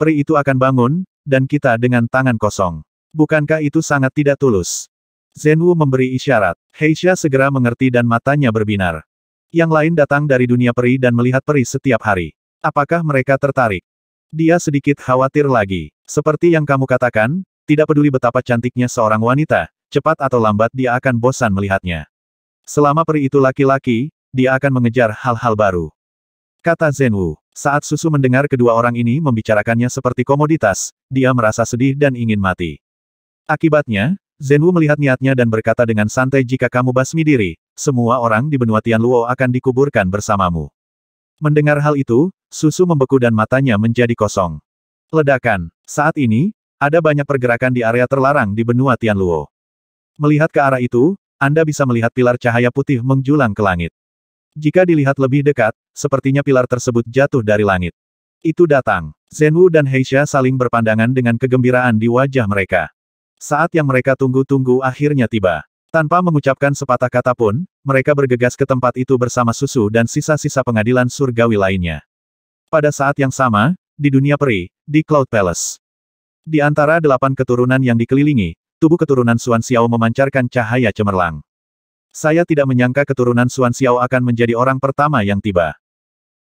Peri itu akan bangun, dan kita dengan tangan kosong. Bukankah itu sangat tidak tulus? Zenwu memberi isyarat. Heisha segera mengerti dan matanya berbinar. Yang lain datang dari dunia peri dan melihat peri setiap hari. Apakah mereka tertarik? Dia sedikit khawatir lagi. Seperti yang kamu katakan, tidak peduli betapa cantiknya seorang wanita, cepat atau lambat dia akan bosan melihatnya. Selama peri itu laki-laki, dia akan mengejar hal-hal baru. Kata Zenwu, Saat Susu mendengar kedua orang ini membicarakannya seperti komoditas, dia merasa sedih dan ingin mati. Akibatnya, Zenwu melihat niatnya dan berkata dengan santai jika kamu basmi diri, semua orang di benua Tianluo akan dikuburkan bersamamu. Mendengar hal itu, Susu membeku dan matanya menjadi kosong. Ledakan. Saat ini, ada banyak pergerakan di area terlarang di benua Tianluo. Melihat ke arah itu, anda bisa melihat pilar cahaya putih menjulang ke langit. Jika dilihat lebih dekat, sepertinya pilar tersebut jatuh dari langit. Itu datang. Zenwu dan Heisha saling berpandangan dengan kegembiraan di wajah mereka. Saat yang mereka tunggu-tunggu akhirnya tiba. Tanpa mengucapkan sepatah kata pun, mereka bergegas ke tempat itu bersama susu dan sisa-sisa pengadilan surgawi lainnya. Pada saat yang sama, di dunia peri, di Cloud Palace. Di antara delapan keturunan yang dikelilingi, Tubuh keturunan Xuan Xiao memancarkan cahaya cemerlang. Saya tidak menyangka keturunan Xuan Xiao akan menjadi orang pertama yang tiba.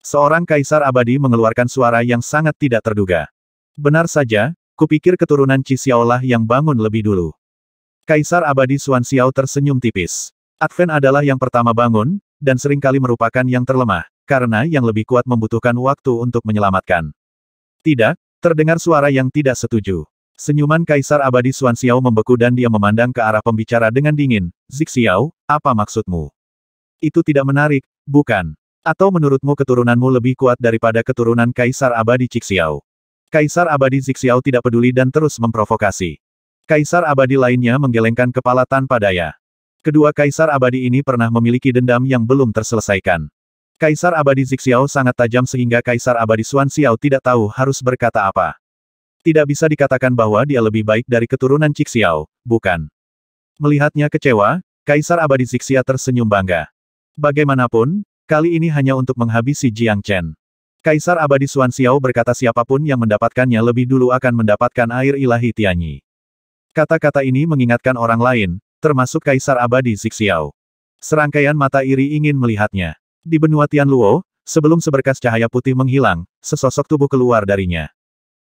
Seorang kaisar abadi mengeluarkan suara yang sangat tidak terduga. Benar saja, kupikir keturunan Qi lah yang bangun lebih dulu. Kaisar abadi Xuan Xiao tersenyum tipis. Advent adalah yang pertama bangun, dan seringkali merupakan yang terlemah, karena yang lebih kuat membutuhkan waktu untuk menyelamatkan. Tidak, terdengar suara yang tidak setuju. Senyuman Kaisar Abadi Xuan Xiao membeku dan dia memandang ke arah pembicara dengan dingin. Zik Xiao, apa maksudmu? Itu tidak menarik, bukan? Atau menurutmu keturunanmu lebih kuat daripada keturunan Kaisar Abadi Cik Xiao? Kaisar Abadi Zik Xiao tidak peduli dan terus memprovokasi. Kaisar Abadi lainnya menggelengkan kepala tanpa daya. Kedua Kaisar Abadi ini pernah memiliki dendam yang belum terselesaikan. Kaisar Abadi Zik Xiao sangat tajam sehingga Kaisar Abadi Xuan Xiao tidak tahu harus berkata apa. Tidak bisa dikatakan bahwa dia lebih baik dari keturunan Cixiao, bukan. Melihatnya kecewa, Kaisar Abadi Zixia tersenyum bangga. Bagaimanapun, kali ini hanya untuk menghabisi Jiang Chen. Kaisar Abadi Xuan Xiao berkata siapapun yang mendapatkannya lebih dulu akan mendapatkan air ilahi Tianyi. Kata-kata ini mengingatkan orang lain, termasuk Kaisar Abadi Zixiao. Serangkaian mata iri ingin melihatnya. Di benua Tianluo, sebelum seberkas cahaya putih menghilang, sesosok tubuh keluar darinya.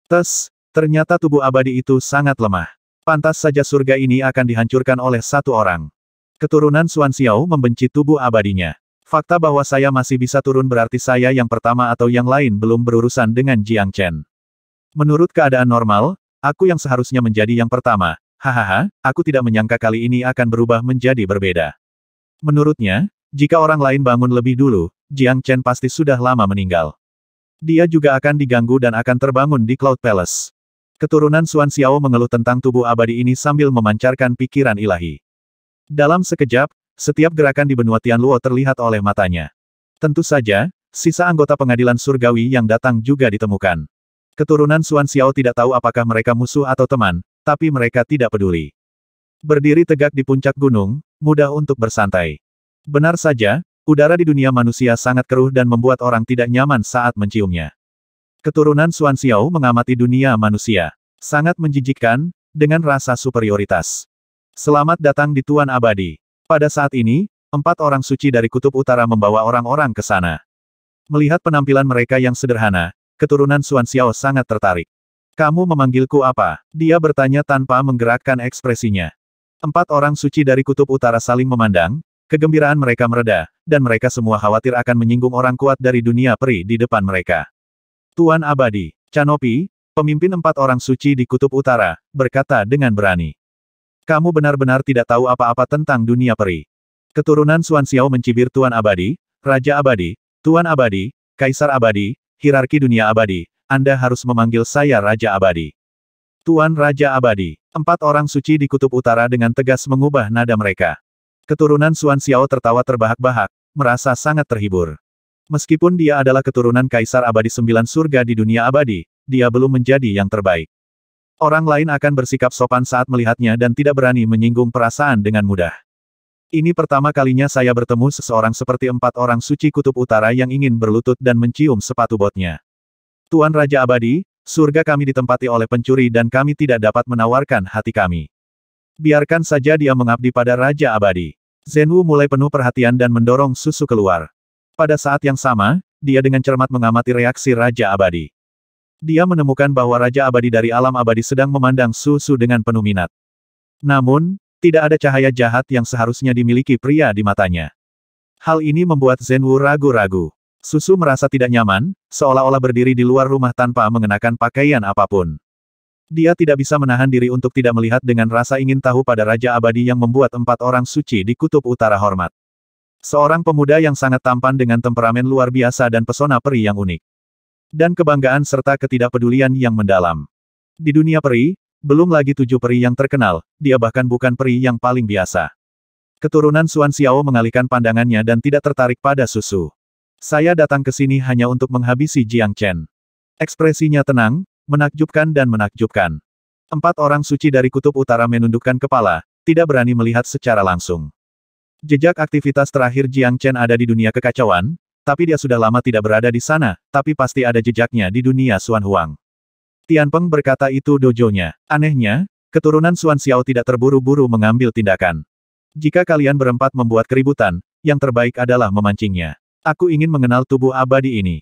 Tes, Ternyata tubuh abadi itu sangat lemah. Pantas saja surga ini akan dihancurkan oleh satu orang. Keturunan Xuan Xiao membenci tubuh abadinya. Fakta bahwa saya masih bisa turun berarti saya yang pertama atau yang lain belum berurusan dengan Jiang Chen. Menurut keadaan normal, aku yang seharusnya menjadi yang pertama. Hahaha, aku tidak menyangka kali ini akan berubah menjadi berbeda. Menurutnya, jika orang lain bangun lebih dulu, Jiang Chen pasti sudah lama meninggal. Dia juga akan diganggu dan akan terbangun di Cloud Palace. Keturunan Suan Xiao mengeluh tentang tubuh abadi ini sambil memancarkan pikiran ilahi. Dalam sekejap, setiap gerakan di benua Tianluo terlihat oleh matanya. Tentu saja, sisa anggota pengadilan surgawi yang datang juga ditemukan. Keturunan Suan Xiao tidak tahu apakah mereka musuh atau teman, tapi mereka tidak peduli. Berdiri tegak di puncak gunung, mudah untuk bersantai. Benar saja, udara di dunia manusia sangat keruh dan membuat orang tidak nyaman saat menciumnya. Keturunan Xuan Xiao mengamati dunia manusia. Sangat menjijikkan, dengan rasa superioritas. Selamat datang di Tuan Abadi. Pada saat ini, empat orang suci dari kutub utara membawa orang-orang ke sana. Melihat penampilan mereka yang sederhana, keturunan Xuan Xiao sangat tertarik. Kamu memanggilku apa? Dia bertanya tanpa menggerakkan ekspresinya. Empat orang suci dari kutub utara saling memandang, kegembiraan mereka mereda, dan mereka semua khawatir akan menyinggung orang kuat dari dunia peri di depan mereka. Tuan Abadi, Canopi, pemimpin empat orang suci di Kutub Utara, berkata dengan berani. Kamu benar-benar tidak tahu apa-apa tentang dunia peri. Keturunan Suan Xiao mencibir Tuan Abadi, Raja Abadi, Tuan Abadi, Kaisar Abadi, hierarki dunia abadi, Anda harus memanggil saya Raja Abadi. Tuan Raja Abadi, empat orang suci di Kutub Utara dengan tegas mengubah nada mereka. Keturunan Suan Xiao tertawa terbahak-bahak, merasa sangat terhibur. Meskipun dia adalah keturunan Kaisar Abadi Sembilan Surga di dunia abadi, dia belum menjadi yang terbaik. Orang lain akan bersikap sopan saat melihatnya dan tidak berani menyinggung perasaan dengan mudah. Ini pertama kalinya saya bertemu seseorang seperti empat orang suci kutub utara yang ingin berlutut dan mencium sepatu botnya. Tuan Raja Abadi, surga kami ditempati oleh pencuri dan kami tidak dapat menawarkan hati kami. Biarkan saja dia mengabdi pada Raja Abadi. Zenwu mulai penuh perhatian dan mendorong susu keluar. Pada saat yang sama, dia dengan cermat mengamati reaksi Raja Abadi. Dia menemukan bahwa Raja Abadi dari alam abadi sedang memandang Susu dengan penuh minat. Namun, tidak ada cahaya jahat yang seharusnya dimiliki pria di matanya. Hal ini membuat Zenwu ragu-ragu. Susu merasa tidak nyaman, seolah-olah berdiri di luar rumah tanpa mengenakan pakaian apapun. Dia tidak bisa menahan diri untuk tidak melihat dengan rasa ingin tahu pada Raja Abadi yang membuat empat orang suci di kutub utara hormat. Seorang pemuda yang sangat tampan dengan temperamen luar biasa dan pesona peri yang unik. Dan kebanggaan serta ketidakpedulian yang mendalam. Di dunia peri, belum lagi tujuh peri yang terkenal, dia bahkan bukan peri yang paling biasa. Keturunan Suan Xiao mengalihkan pandangannya dan tidak tertarik pada susu. Saya datang ke sini hanya untuk menghabisi Jiang Chen. Ekspresinya tenang, menakjubkan dan menakjubkan. Empat orang suci dari kutub utara menundukkan kepala, tidak berani melihat secara langsung. Jejak aktivitas terakhir Jiang Chen ada di dunia kekacauan, tapi dia sudah lama tidak berada di sana, tapi pasti ada jejaknya di dunia Xuan Huang. Tianpeng berkata itu dojonya. Anehnya, keturunan Xuan Xiao tidak terburu-buru mengambil tindakan. Jika kalian berempat membuat keributan, yang terbaik adalah memancingnya. Aku ingin mengenal tubuh abadi ini.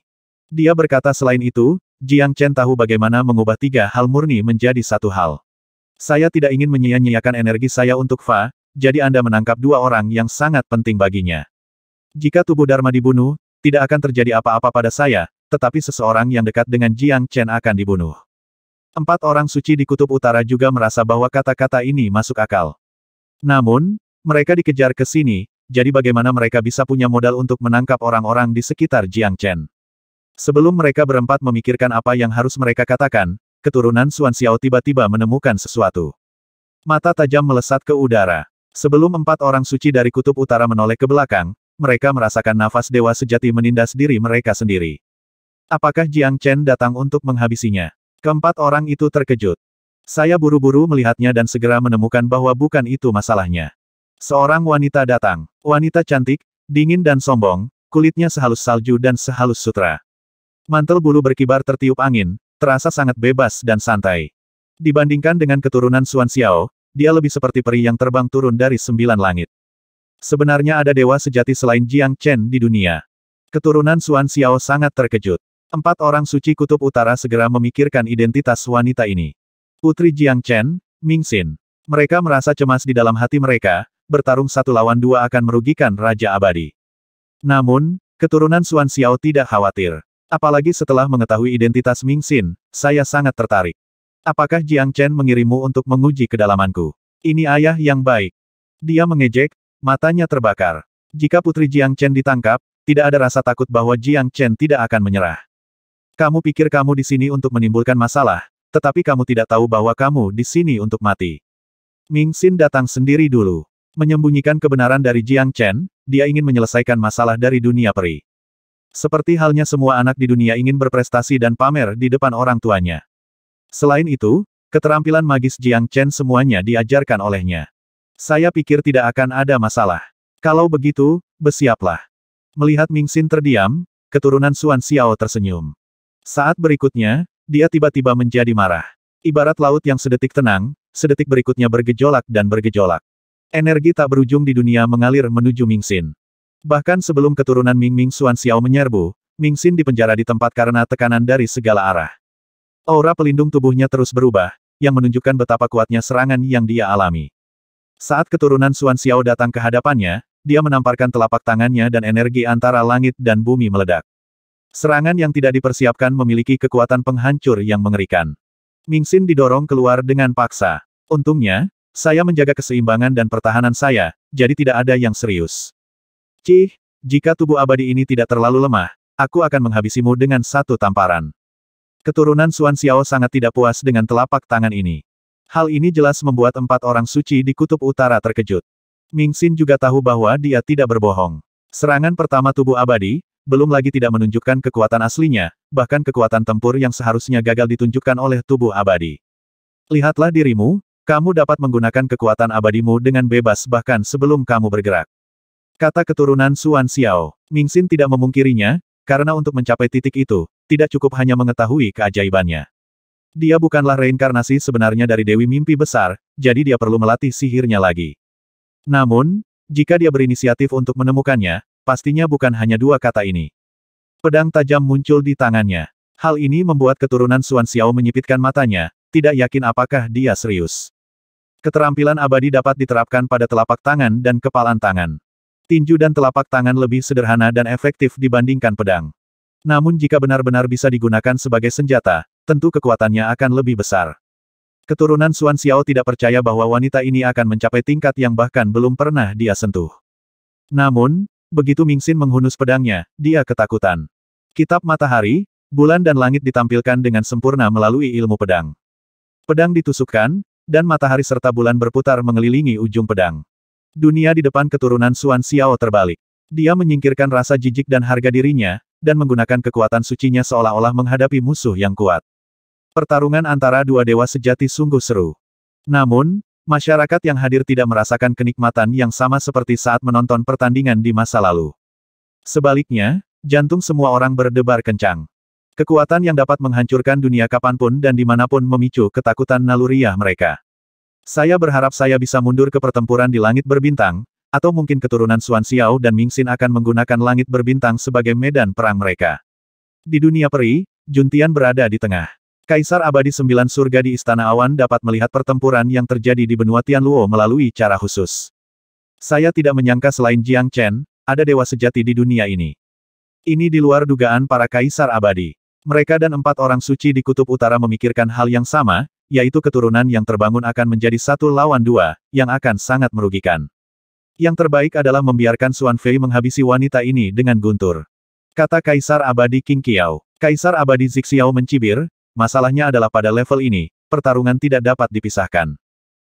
Dia berkata selain itu, Jiang Chen tahu bagaimana mengubah tiga hal murni menjadi satu hal. Saya tidak ingin menyia-nyiakan energi saya untuk Fa, jadi Anda menangkap dua orang yang sangat penting baginya. Jika tubuh Dharma dibunuh, tidak akan terjadi apa-apa pada saya, tetapi seseorang yang dekat dengan Jiang Chen akan dibunuh. Empat orang suci di Kutub Utara juga merasa bahwa kata-kata ini masuk akal. Namun, mereka dikejar ke sini, jadi bagaimana mereka bisa punya modal untuk menangkap orang-orang di sekitar Jiang Chen. Sebelum mereka berempat memikirkan apa yang harus mereka katakan, keturunan Suan Xiao tiba-tiba menemukan sesuatu. Mata tajam melesat ke udara. Sebelum empat orang suci dari kutub utara menoleh ke belakang, mereka merasakan nafas dewa sejati menindas diri mereka sendiri. Apakah Jiang Chen datang untuk menghabisinya? Keempat orang itu terkejut. Saya buru-buru melihatnya dan segera menemukan bahwa bukan itu masalahnya. Seorang wanita datang. Wanita cantik, dingin dan sombong, kulitnya sehalus salju dan sehalus sutra. Mantel bulu berkibar tertiup angin, terasa sangat bebas dan santai. Dibandingkan dengan keturunan Xuan Xiao, dia lebih seperti peri yang terbang turun dari sembilan langit. Sebenarnya ada dewa sejati selain Jiang Chen di dunia. Keturunan Suan Xiao sangat terkejut. Empat orang suci kutub utara segera memikirkan identitas wanita ini. Putri Jiang Chen, Ming Mingxin. Mereka merasa cemas di dalam hati mereka, bertarung satu lawan dua akan merugikan Raja Abadi. Namun, keturunan Suan Xiao tidak khawatir. Apalagi setelah mengetahui identitas Ming Mingxin, saya sangat tertarik. Apakah Jiang Chen mengirimu untuk menguji kedalamanku? Ini ayah yang baik. Dia mengejek, matanya terbakar. Jika putri Jiang Chen ditangkap, tidak ada rasa takut bahwa Jiang Chen tidak akan menyerah. Kamu pikir kamu di sini untuk menimbulkan masalah, tetapi kamu tidak tahu bahwa kamu di sini untuk mati. Ming Xin datang sendiri dulu. Menyembunyikan kebenaran dari Jiang Chen, dia ingin menyelesaikan masalah dari dunia peri. Seperti halnya semua anak di dunia ingin berprestasi dan pamer di depan orang tuanya. Selain itu, keterampilan magis Jiang Chen semuanya diajarkan olehnya. Saya pikir tidak akan ada masalah. Kalau begitu, bersiaplah. Melihat Ming Mingxin terdiam, keturunan Suan Xiao tersenyum. Saat berikutnya, dia tiba-tiba menjadi marah. Ibarat laut yang sedetik tenang, sedetik berikutnya bergejolak dan bergejolak. Energi tak berujung di dunia mengalir menuju Ming Mingxin. Bahkan sebelum keturunan Ming Ming Xuan Xiao menyerbu, Ming Mingxin dipenjara di tempat karena tekanan dari segala arah. Aura pelindung tubuhnya terus berubah, yang menunjukkan betapa kuatnya serangan yang dia alami. Saat keturunan Suan Xiao datang ke hadapannya, dia menamparkan telapak tangannya dan energi antara langit dan bumi meledak. Serangan yang tidak dipersiapkan memiliki kekuatan penghancur yang mengerikan. Mingxin didorong keluar dengan paksa. Untungnya, saya menjaga keseimbangan dan pertahanan saya, jadi tidak ada yang serius. Cih, jika tubuh abadi ini tidak terlalu lemah, aku akan menghabisimu dengan satu tamparan. Keturunan Suan Xiao sangat tidak puas dengan telapak tangan ini. Hal ini jelas membuat empat orang suci di kutub utara terkejut. Mingxin juga tahu bahwa dia tidak berbohong. Serangan pertama tubuh abadi, belum lagi tidak menunjukkan kekuatan aslinya, bahkan kekuatan tempur yang seharusnya gagal ditunjukkan oleh tubuh abadi. Lihatlah dirimu, kamu dapat menggunakan kekuatan abadimu dengan bebas bahkan sebelum kamu bergerak. Kata keturunan Suan Xiao. Mingxin tidak memungkirinya, karena untuk mencapai titik itu, tidak cukup hanya mengetahui keajaibannya. Dia bukanlah reinkarnasi sebenarnya dari Dewi Mimpi Besar, jadi dia perlu melatih sihirnya lagi. Namun, jika dia berinisiatif untuk menemukannya, pastinya bukan hanya dua kata ini. Pedang tajam muncul di tangannya. Hal ini membuat keturunan Suan Xiao menyipitkan matanya, tidak yakin apakah dia serius. Keterampilan abadi dapat diterapkan pada telapak tangan dan kepalan tangan. Tinju dan telapak tangan lebih sederhana dan efektif dibandingkan pedang. Namun jika benar-benar bisa digunakan sebagai senjata, tentu kekuatannya akan lebih besar. Keturunan Xuan Xiao tidak percaya bahwa wanita ini akan mencapai tingkat yang bahkan belum pernah dia sentuh. Namun, begitu Ming Mingxin menghunus pedangnya, dia ketakutan. Kitab matahari, bulan dan langit ditampilkan dengan sempurna melalui ilmu pedang. Pedang ditusukkan, dan matahari serta bulan berputar mengelilingi ujung pedang. Dunia di depan keturunan Xuan Xiao terbalik. Dia menyingkirkan rasa jijik dan harga dirinya, dan menggunakan kekuatan sucinya seolah-olah menghadapi musuh yang kuat. Pertarungan antara dua dewa sejati sungguh seru. Namun, masyarakat yang hadir tidak merasakan kenikmatan yang sama seperti saat menonton pertandingan di masa lalu. Sebaliknya, jantung semua orang berdebar kencang. Kekuatan yang dapat menghancurkan dunia kapanpun dan dimanapun memicu ketakutan naluriah mereka. Saya berharap saya bisa mundur ke pertempuran di langit berbintang, atau mungkin keturunan Xuan Xiao dan Ming Xin akan menggunakan langit berbintang sebagai medan perang mereka. Di dunia peri, Juntian berada di tengah. Kaisar Abadi Sembilan Surga di Istana Awan dapat melihat pertempuran yang terjadi di benua Tianluo melalui cara khusus. Saya tidak menyangka selain Jiang Chen, ada dewa sejati di dunia ini. Ini di luar dugaan para kaisar abadi. Mereka dan empat orang suci di kutub utara memikirkan hal yang sama, yaitu keturunan yang terbangun akan menjadi satu lawan dua, yang akan sangat merugikan. Yang terbaik adalah membiarkan Xuan Fei menghabisi wanita ini dengan guntur. Kata Kaisar Abadi King Qiao. Kaisar Abadi Zixiao mencibir, masalahnya adalah pada level ini, pertarungan tidak dapat dipisahkan.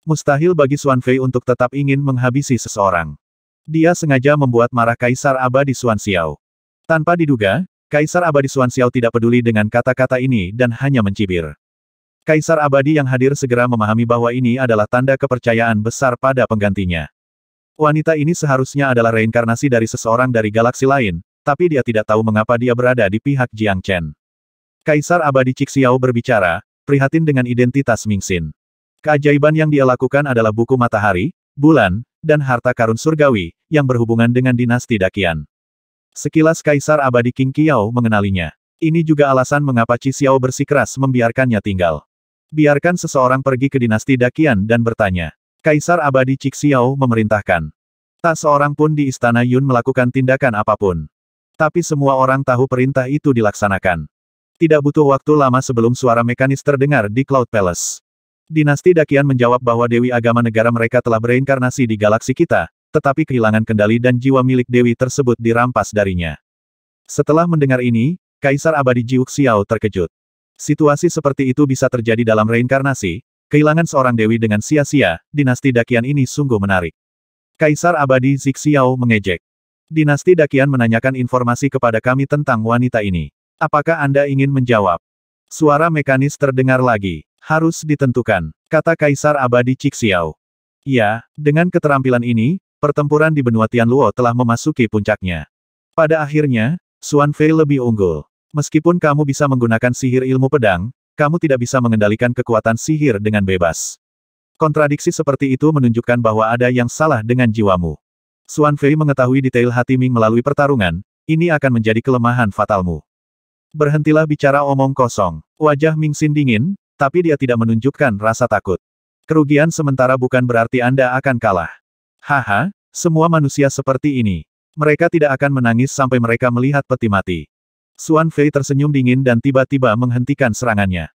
Mustahil bagi Xuan Fei untuk tetap ingin menghabisi seseorang. Dia sengaja membuat marah Kaisar Abadi Xuan Xiao. Tanpa diduga, Kaisar Abadi Xuan Xiao tidak peduli dengan kata-kata ini dan hanya mencibir. Kaisar Abadi yang hadir segera memahami bahwa ini adalah tanda kepercayaan besar pada penggantinya. Wanita ini seharusnya adalah reinkarnasi dari seseorang dari galaksi lain, tapi dia tidak tahu mengapa dia berada di pihak Jiang Chen. Kaisar Abadi Cixiao berbicara, prihatin dengan identitas Mingxin. Keajaiban yang dia lakukan adalah buku matahari, bulan, dan harta karun surgawi, yang berhubungan dengan dinasti Dakian. Sekilas Kaisar Abadi King Qiao mengenalinya. Ini juga alasan mengapa Cixiao bersikeras membiarkannya tinggal. Biarkan seseorang pergi ke dinasti Dakian dan bertanya. Kaisar Abadi Cixiao memerintahkan. Tak seorang pun di Istana Yun melakukan tindakan apapun. Tapi semua orang tahu perintah itu dilaksanakan. Tidak butuh waktu lama sebelum suara mekanis terdengar di Cloud Palace. Dinasti Dakian menjawab bahwa Dewi Agama Negara mereka telah bereinkarnasi di galaksi kita, tetapi kehilangan kendali dan jiwa milik Dewi tersebut dirampas darinya. Setelah mendengar ini, Kaisar Abadi Jiuk Xiao terkejut. Situasi seperti itu bisa terjadi dalam reinkarnasi, Kehilangan seorang dewi dengan sia-sia, dinasti Dakian ini sungguh menarik. Kaisar abadi Zixiao mengejek. Dinasti Dakian menanyakan informasi kepada kami tentang wanita ini. Apakah Anda ingin menjawab? Suara mekanis terdengar lagi. Harus ditentukan, kata Kaisar abadi Zixiao. Ya, dengan keterampilan ini, pertempuran di benua Tianluo telah memasuki puncaknya. Pada akhirnya, Xuan Fei lebih unggul. Meskipun kamu bisa menggunakan sihir ilmu pedang, kamu tidak bisa mengendalikan kekuatan sihir dengan bebas. Kontradiksi seperti itu menunjukkan bahwa ada yang salah dengan jiwamu. Xuan Fei mengetahui detail hati Ming melalui pertarungan, ini akan menjadi kelemahan fatalmu. Berhentilah bicara omong kosong. Wajah Ming Xin dingin, tapi dia tidak menunjukkan rasa takut. Kerugian sementara bukan berarti Anda akan kalah. Haha, semua manusia seperti ini. Mereka tidak akan menangis sampai mereka melihat peti mati. Suan Fei tersenyum dingin dan tiba-tiba menghentikan serangannya.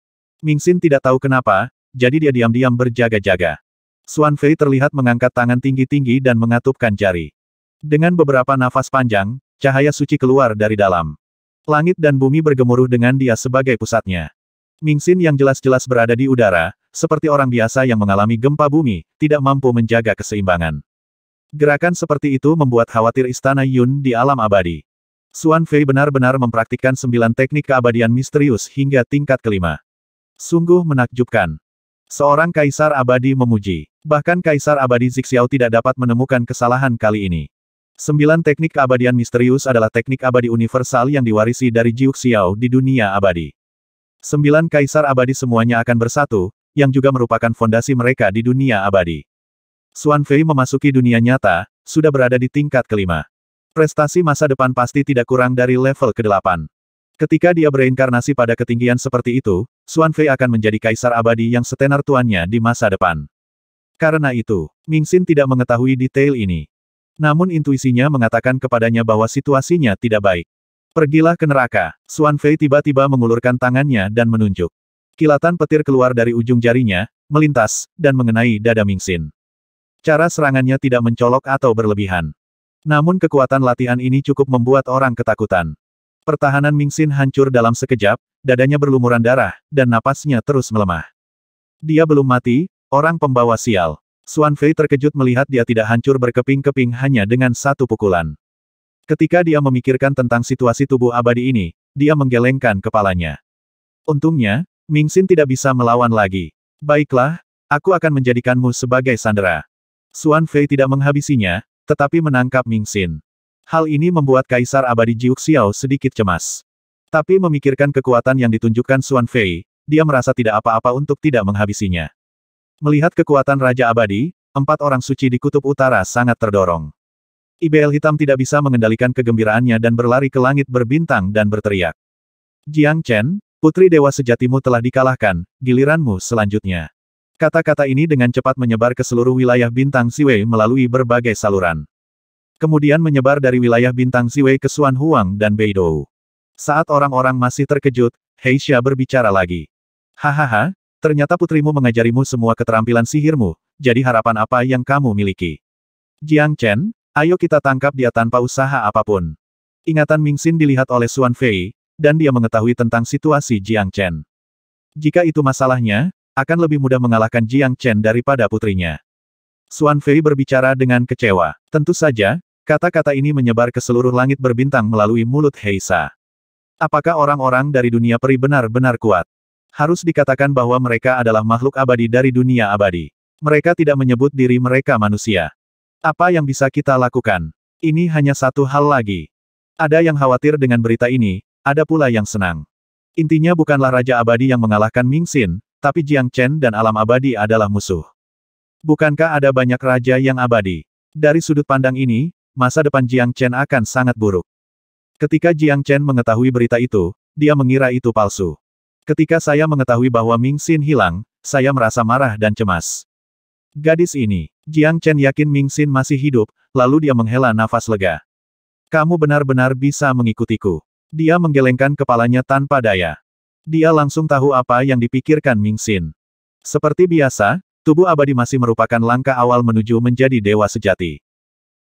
Mingxin tidak tahu kenapa, jadi dia diam-diam berjaga-jaga. Suan Fei terlihat mengangkat tangan tinggi-tinggi dan mengatupkan jari. Dengan beberapa nafas panjang, cahaya suci keluar dari dalam. Langit dan bumi bergemuruh dengan dia sebagai pusatnya. Mingxin yang jelas-jelas berada di udara, seperti orang biasa yang mengalami gempa bumi, tidak mampu menjaga keseimbangan. Gerakan seperti itu membuat khawatir istana Yun di alam abadi. Suan Fei benar-benar mempraktikkan sembilan teknik keabadian misterius hingga tingkat kelima. Sungguh menakjubkan. Seorang kaisar abadi memuji. Bahkan kaisar abadi Zixiao tidak dapat menemukan kesalahan kali ini. Sembilan teknik keabadian misterius adalah teknik abadi universal yang diwarisi dari Xiao di dunia abadi. Sembilan kaisar abadi semuanya akan bersatu, yang juga merupakan fondasi mereka di dunia abadi. Suan Fei memasuki dunia nyata, sudah berada di tingkat kelima. Prestasi masa depan pasti tidak kurang dari level ke-8. Ketika dia bereinkarnasi pada ketinggian seperti itu, Xuan Fei akan menjadi kaisar abadi yang setenar tuannya di masa depan. Karena itu, Ming Mingxin tidak mengetahui detail ini. Namun intuisinya mengatakan kepadanya bahwa situasinya tidak baik. Pergilah ke neraka, Xuan Fei tiba-tiba mengulurkan tangannya dan menunjuk. Kilatan petir keluar dari ujung jarinya, melintas, dan mengenai dada Ming Mingxin. Cara serangannya tidak mencolok atau berlebihan. Namun kekuatan latihan ini cukup membuat orang ketakutan. Pertahanan Mingxin hancur dalam sekejap, dadanya berlumuran darah, dan napasnya terus melemah. Dia belum mati, orang pembawa sial. Xuan Fei terkejut melihat dia tidak hancur berkeping-keping hanya dengan satu pukulan. Ketika dia memikirkan tentang situasi tubuh abadi ini, dia menggelengkan kepalanya. Untungnya, Mingxin tidak bisa melawan lagi. Baiklah, aku akan menjadikanmu sebagai sandera. Xuan Fei tidak menghabisinya, tetapi menangkap Ming Xin. Hal ini membuat Kaisar Abadi Jiuxiao sedikit cemas. Tapi memikirkan kekuatan yang ditunjukkan Xuan Fei, dia merasa tidak apa-apa untuk tidak menghabisinya. Melihat kekuatan Raja Abadi, empat orang suci di Kutub Utara sangat terdorong. IBL hitam tidak bisa mengendalikan kegembiraannya dan berlari ke langit berbintang dan berteriak. Jiang Chen, putri dewa sejatimu telah dikalahkan, giliranmu selanjutnya. Kata-kata ini dengan cepat menyebar ke seluruh wilayah bintang Siwei melalui berbagai saluran. Kemudian menyebar dari wilayah bintang Siwei ke Suan Huang dan Beidou. Saat orang-orang masih terkejut, Heisha berbicara lagi. Hahaha, ternyata putrimu mengajarimu semua keterampilan sihirmu, jadi harapan apa yang kamu miliki? Jiang Chen, ayo kita tangkap dia tanpa usaha apapun. Ingatan Ming Mingxin dilihat oleh Suan Fei, dan dia mengetahui tentang situasi Jiang Chen. Jika itu masalahnya, akan lebih mudah mengalahkan Jiang Chen daripada putrinya. Xuan Fei berbicara dengan kecewa. Tentu saja, kata-kata ini menyebar ke seluruh langit berbintang melalui mulut Heisa. Apakah orang-orang dari dunia peri benar-benar kuat? Harus dikatakan bahwa mereka adalah makhluk abadi dari dunia abadi. Mereka tidak menyebut diri mereka manusia. Apa yang bisa kita lakukan? Ini hanya satu hal lagi. Ada yang khawatir dengan berita ini, ada pula yang senang. Intinya bukanlah Raja Abadi yang mengalahkan Ming Xin, tapi Jiang Chen dan alam abadi adalah musuh. Bukankah ada banyak raja yang abadi? Dari sudut pandang ini, masa depan Jiang Chen akan sangat buruk. Ketika Jiang Chen mengetahui berita itu, dia mengira itu palsu. Ketika saya mengetahui bahwa Ming Xin hilang, saya merasa marah dan cemas. Gadis ini, Jiang Chen yakin Ming Xin masih hidup, lalu dia menghela nafas lega. Kamu benar-benar bisa mengikutiku. Dia menggelengkan kepalanya tanpa daya. Dia langsung tahu apa yang dipikirkan Ming Xin. Seperti biasa, tubuh abadi masih merupakan langkah awal menuju menjadi dewa sejati.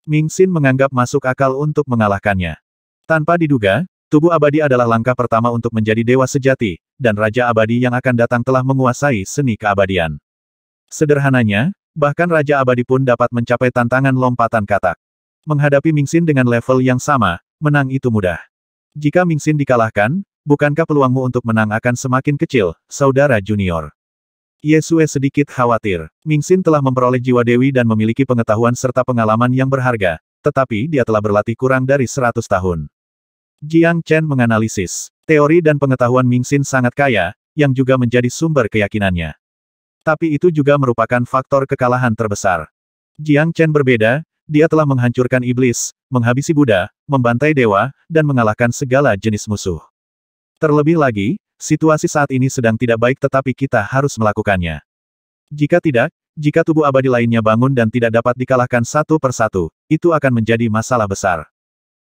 Ming Xin menganggap masuk akal untuk mengalahkannya. Tanpa diduga, tubuh abadi adalah langkah pertama untuk menjadi dewa sejati, dan Raja Abadi yang akan datang telah menguasai seni keabadian. Sederhananya, bahkan Raja Abadi pun dapat mencapai tantangan lompatan katak. Menghadapi Ming Xin dengan level yang sama, menang itu mudah. Jika Ming Xin dikalahkan, bukankah peluangmu untuk menang akan semakin kecil, saudara junior? Yesue sedikit khawatir. Mingxin telah memperoleh jiwa dewi dan memiliki pengetahuan serta pengalaman yang berharga, tetapi dia telah berlatih kurang dari 100 tahun. Jiang Chen menganalisis. Teori dan pengetahuan Mingxin sangat kaya, yang juga menjadi sumber keyakinannya. Tapi itu juga merupakan faktor kekalahan terbesar. Jiang Chen berbeda, dia telah menghancurkan iblis, menghabisi Buddha, membantai dewa, dan mengalahkan segala jenis musuh. Terlebih lagi, situasi saat ini sedang tidak baik tetapi kita harus melakukannya. Jika tidak, jika tubuh abadi lainnya bangun dan tidak dapat dikalahkan satu persatu, itu akan menjadi masalah besar.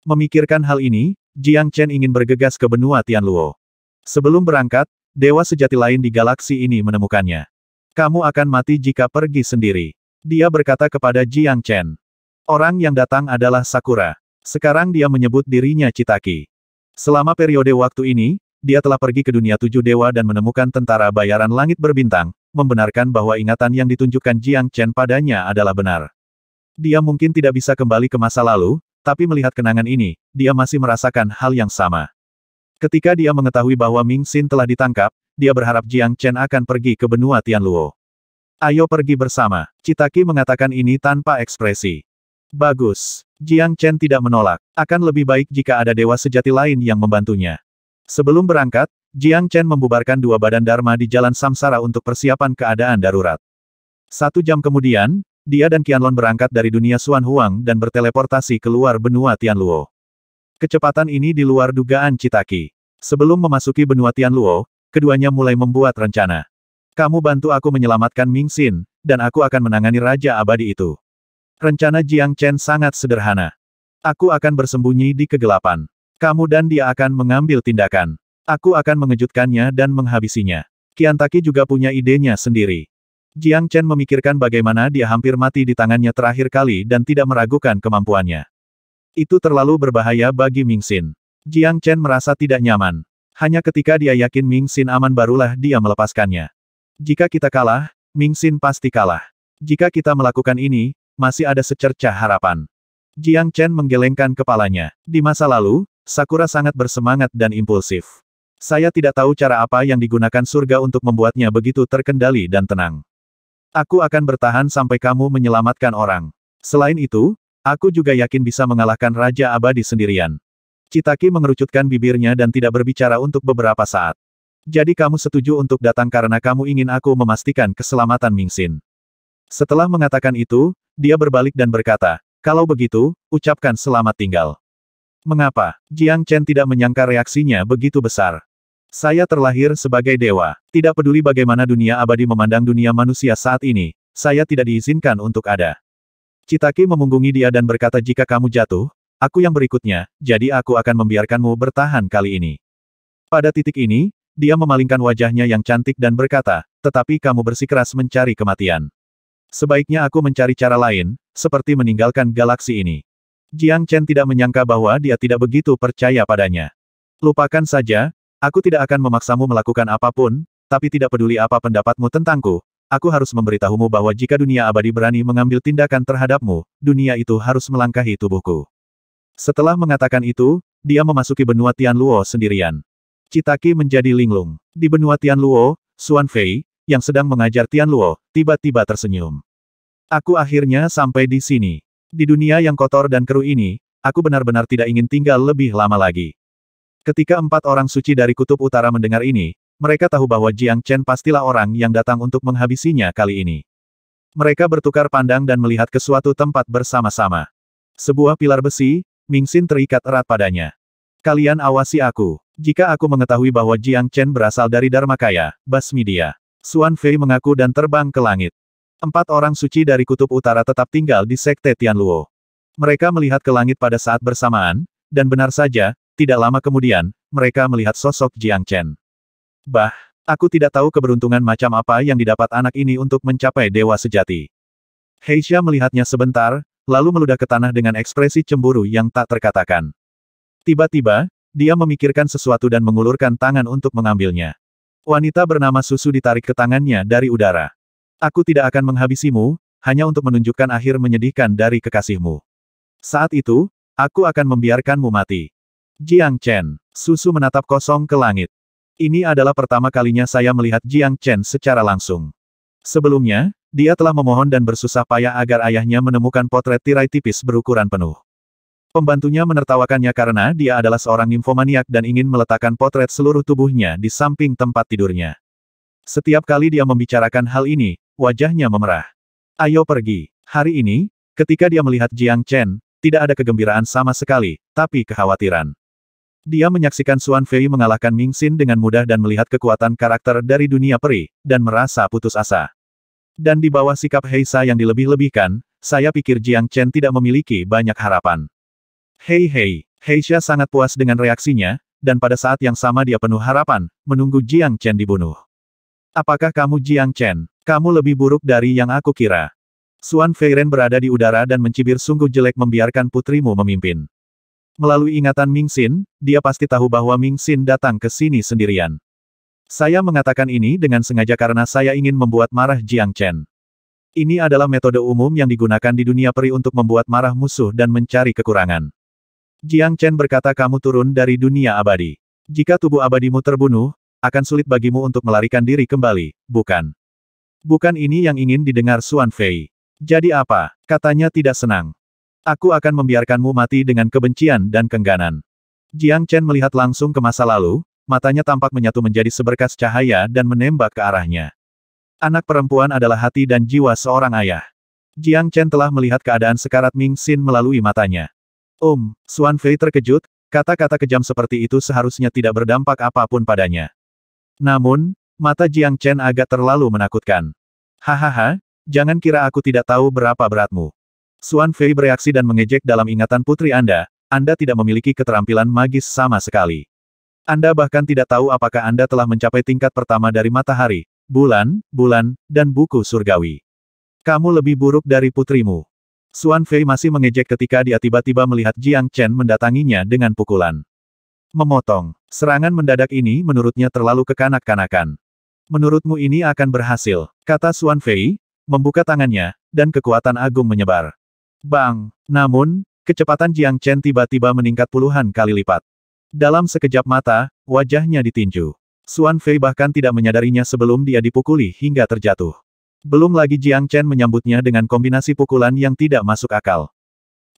Memikirkan hal ini, Jiang Chen ingin bergegas ke benua Tianluo. Sebelum berangkat, dewa sejati lain di galaksi ini menemukannya. Kamu akan mati jika pergi sendiri. Dia berkata kepada Jiang Chen. Orang yang datang adalah Sakura. Sekarang dia menyebut dirinya Citaki. Selama periode waktu ini, dia telah pergi ke dunia tujuh dewa dan menemukan tentara bayaran langit berbintang, membenarkan bahwa ingatan yang ditunjukkan Jiang Chen padanya adalah benar. Dia mungkin tidak bisa kembali ke masa lalu, tapi melihat kenangan ini, dia masih merasakan hal yang sama. Ketika dia mengetahui bahwa Ming Xin telah ditangkap, dia berharap Jiang Chen akan pergi ke benua Tianluo. Ayo pergi bersama. Citaki mengatakan ini tanpa ekspresi. Bagus. Jiang Chen tidak menolak. Akan lebih baik jika ada dewa sejati lain yang membantunya. Sebelum berangkat, Jiang Chen membubarkan dua badan Dharma di jalan Samsara untuk persiapan keadaan darurat. Satu jam kemudian, dia dan Qianlong berangkat dari dunia Xuan Huang dan berteleportasi keluar benua Tianluo. Kecepatan ini di luar dugaan Citaki. Sebelum memasuki benua Tianluo, keduanya mulai membuat rencana. Kamu bantu aku menyelamatkan Ming Xin, dan aku akan menangani Raja Abadi itu. Rencana Jiang Chen sangat sederhana. Aku akan bersembunyi di kegelapan. Kamu dan dia akan mengambil tindakan. Aku akan mengejutkannya dan menghabisinya. Kiantaki juga punya idenya sendiri. Jiang Chen memikirkan bagaimana dia hampir mati di tangannya terakhir kali dan tidak meragukan kemampuannya. Itu terlalu berbahaya bagi Ming Xin. Jiang Chen merasa tidak nyaman. Hanya ketika dia yakin Ming Xin aman barulah dia melepaskannya. Jika kita kalah, Ming Xin pasti kalah. Jika kita melakukan ini, masih ada secercah harapan. Jiang Chen menggelengkan kepalanya. Di masa lalu, Sakura sangat bersemangat dan impulsif. Saya tidak tahu cara apa yang digunakan surga untuk membuatnya begitu terkendali dan tenang. Aku akan bertahan sampai kamu menyelamatkan orang. Selain itu, aku juga yakin bisa mengalahkan Raja Abadi sendirian. Citaki mengerucutkan bibirnya dan tidak berbicara untuk beberapa saat. Jadi kamu setuju untuk datang karena kamu ingin aku memastikan keselamatan Mingxin. Setelah mengatakan itu, dia berbalik dan berkata, kalau begitu, ucapkan selamat tinggal. Mengapa? Jiang Chen tidak menyangka reaksinya begitu besar. Saya terlahir sebagai dewa. Tidak peduli bagaimana dunia abadi memandang dunia manusia saat ini, saya tidak diizinkan untuk ada. Citaki memunggungi dia dan berkata jika kamu jatuh, aku yang berikutnya, jadi aku akan membiarkanmu bertahan kali ini. Pada titik ini, dia memalingkan wajahnya yang cantik dan berkata, tetapi kamu bersikeras mencari kematian. Sebaiknya aku mencari cara lain, seperti meninggalkan galaksi ini. Jiang Chen tidak menyangka bahwa dia tidak begitu percaya padanya. Lupakan saja, aku tidak akan memaksamu melakukan apapun, tapi tidak peduli apa pendapatmu tentangku, aku harus memberitahumu bahwa jika dunia abadi berani mengambil tindakan terhadapmu, dunia itu harus melangkahi tubuhku. Setelah mengatakan itu, dia memasuki benua Tianluo sendirian. Citaki menjadi linglung. Di benua Tianluo, Xuan Fei, yang sedang mengajar Tian Luo, tiba-tiba tersenyum. Aku akhirnya sampai di sini. Di dunia yang kotor dan keruh ini, aku benar-benar tidak ingin tinggal lebih lama lagi. Ketika empat orang suci dari Kutub Utara mendengar ini, mereka tahu bahwa Jiang Chen pastilah orang yang datang untuk menghabisinya kali ini. Mereka bertukar pandang dan melihat ke suatu tempat bersama-sama. Sebuah pilar besi, Ming Mingxin terikat erat padanya. Kalian awasi aku. Jika aku mengetahui bahwa Jiang Chen berasal dari Dharma Kaya, basmi dia. Suan Fei mengaku dan terbang ke langit. Empat orang suci dari kutub utara tetap tinggal di sekte Tianluo. Mereka melihat ke langit pada saat bersamaan, dan benar saja, tidak lama kemudian, mereka melihat sosok Jiang Chen. Bah, aku tidak tahu keberuntungan macam apa yang didapat anak ini untuk mencapai dewa sejati. Heisha melihatnya sebentar, lalu meludah ke tanah dengan ekspresi cemburu yang tak terkatakan. Tiba-tiba, dia memikirkan sesuatu dan mengulurkan tangan untuk mengambilnya. Wanita bernama Susu ditarik ke tangannya dari udara. Aku tidak akan menghabisimu, hanya untuk menunjukkan akhir menyedihkan dari kekasihmu. Saat itu, aku akan membiarkanmu mati. Jiang Chen, Susu menatap kosong ke langit. Ini adalah pertama kalinya saya melihat Jiang Chen secara langsung. Sebelumnya, dia telah memohon dan bersusah payah agar ayahnya menemukan potret tirai tipis berukuran penuh. Pembantunya menertawakannya karena dia adalah seorang nimfomaniak dan ingin meletakkan potret seluruh tubuhnya di samping tempat tidurnya. Setiap kali dia membicarakan hal ini, wajahnya memerah. Ayo pergi. Hari ini, ketika dia melihat Jiang Chen, tidak ada kegembiraan sama sekali, tapi kekhawatiran. Dia menyaksikan Suan Fei mengalahkan Ming Xin dengan mudah dan melihat kekuatan karakter dari dunia peri, dan merasa putus asa. Dan di bawah sikap Heisa yang dilebih-lebihkan, saya pikir Jiang Chen tidak memiliki banyak harapan. Hei hei, Heisha sangat puas dengan reaksinya, dan pada saat yang sama dia penuh harapan, menunggu Jiang Chen dibunuh. Apakah kamu Jiang Chen? Kamu lebih buruk dari yang aku kira. Suan Feiren berada di udara dan mencibir sungguh jelek membiarkan putrimu memimpin. Melalui ingatan Ming Xin, dia pasti tahu bahwa Ming Xin datang ke sini sendirian. Saya mengatakan ini dengan sengaja karena saya ingin membuat marah Jiang Chen. Ini adalah metode umum yang digunakan di dunia peri untuk membuat marah musuh dan mencari kekurangan. Jiang Chen berkata kamu turun dari dunia abadi. Jika tubuh abadimu terbunuh, akan sulit bagimu untuk melarikan diri kembali, bukan? Bukan ini yang ingin didengar Xuan Fei. Jadi apa? Katanya tidak senang. Aku akan membiarkanmu mati dengan kebencian dan kengganan. Jiang Chen melihat langsung ke masa lalu, matanya tampak menyatu menjadi seberkas cahaya dan menembak ke arahnya. Anak perempuan adalah hati dan jiwa seorang ayah. Jiang Chen telah melihat keadaan sekarat Ming Xin melalui matanya. Om, Xuan Fei terkejut, kata-kata kejam seperti itu seharusnya tidak berdampak apapun padanya. Namun, mata Jiang Chen agak terlalu menakutkan. Hahaha, jangan kira aku tidak tahu berapa beratmu. Xuan Fei bereaksi dan mengejek dalam ingatan putri Anda, Anda tidak memiliki keterampilan magis sama sekali. Anda bahkan tidak tahu apakah Anda telah mencapai tingkat pertama dari matahari, bulan, bulan, dan buku surgawi. Kamu lebih buruk dari putrimu. Suan Fei masih mengejek ketika dia tiba-tiba melihat Jiang Chen mendatanginya dengan pukulan. Memotong. Serangan mendadak ini menurutnya terlalu kekanak-kanakan. Menurutmu ini akan berhasil, kata Suan Fei, membuka tangannya, dan kekuatan agung menyebar. Bang! Namun, kecepatan Jiang Chen tiba-tiba meningkat puluhan kali lipat. Dalam sekejap mata, wajahnya ditinju. Suan Fei bahkan tidak menyadarinya sebelum dia dipukuli hingga terjatuh. Belum lagi Jiang Chen menyambutnya dengan kombinasi pukulan yang tidak masuk akal.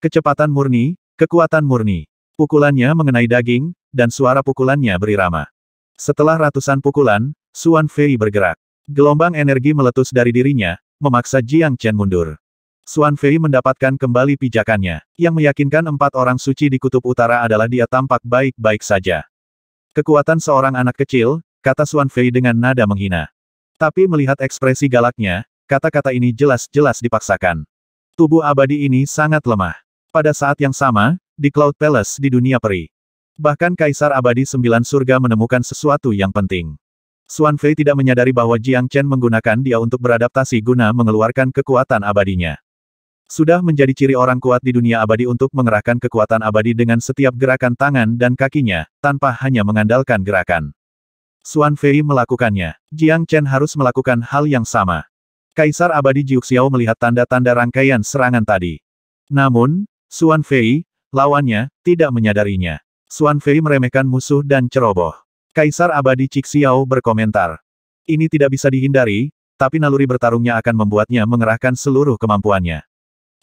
Kecepatan murni, kekuatan murni. Pukulannya mengenai daging, dan suara pukulannya berirama. Setelah ratusan pukulan, Suan Fei bergerak. Gelombang energi meletus dari dirinya, memaksa Jiang Chen mundur. Suan Fei mendapatkan kembali pijakannya. Yang meyakinkan empat orang suci di kutub utara adalah dia tampak baik-baik saja. Kekuatan seorang anak kecil, kata Suan Fei dengan nada menghina. Tapi melihat ekspresi galaknya, kata-kata ini jelas-jelas dipaksakan. Tubuh abadi ini sangat lemah. Pada saat yang sama, di Cloud Palace di dunia peri. Bahkan Kaisar Abadi Sembilan Surga menemukan sesuatu yang penting. Xuan Fei tidak menyadari bahwa Jiang Chen menggunakan dia untuk beradaptasi guna mengeluarkan kekuatan abadinya. Sudah menjadi ciri orang kuat di dunia abadi untuk mengerahkan kekuatan abadi dengan setiap gerakan tangan dan kakinya, tanpa hanya mengandalkan gerakan. Suan Fei melakukannya. Jiang Chen harus melakukan hal yang sama. Kaisar abadi Jiuxiao melihat tanda-tanda rangkaian serangan tadi. Namun, Suan Fei, lawannya, tidak menyadarinya. Suan Fei meremehkan musuh dan ceroboh. Kaisar abadi Cixiao berkomentar. Ini tidak bisa dihindari, tapi naluri bertarungnya akan membuatnya mengerahkan seluruh kemampuannya.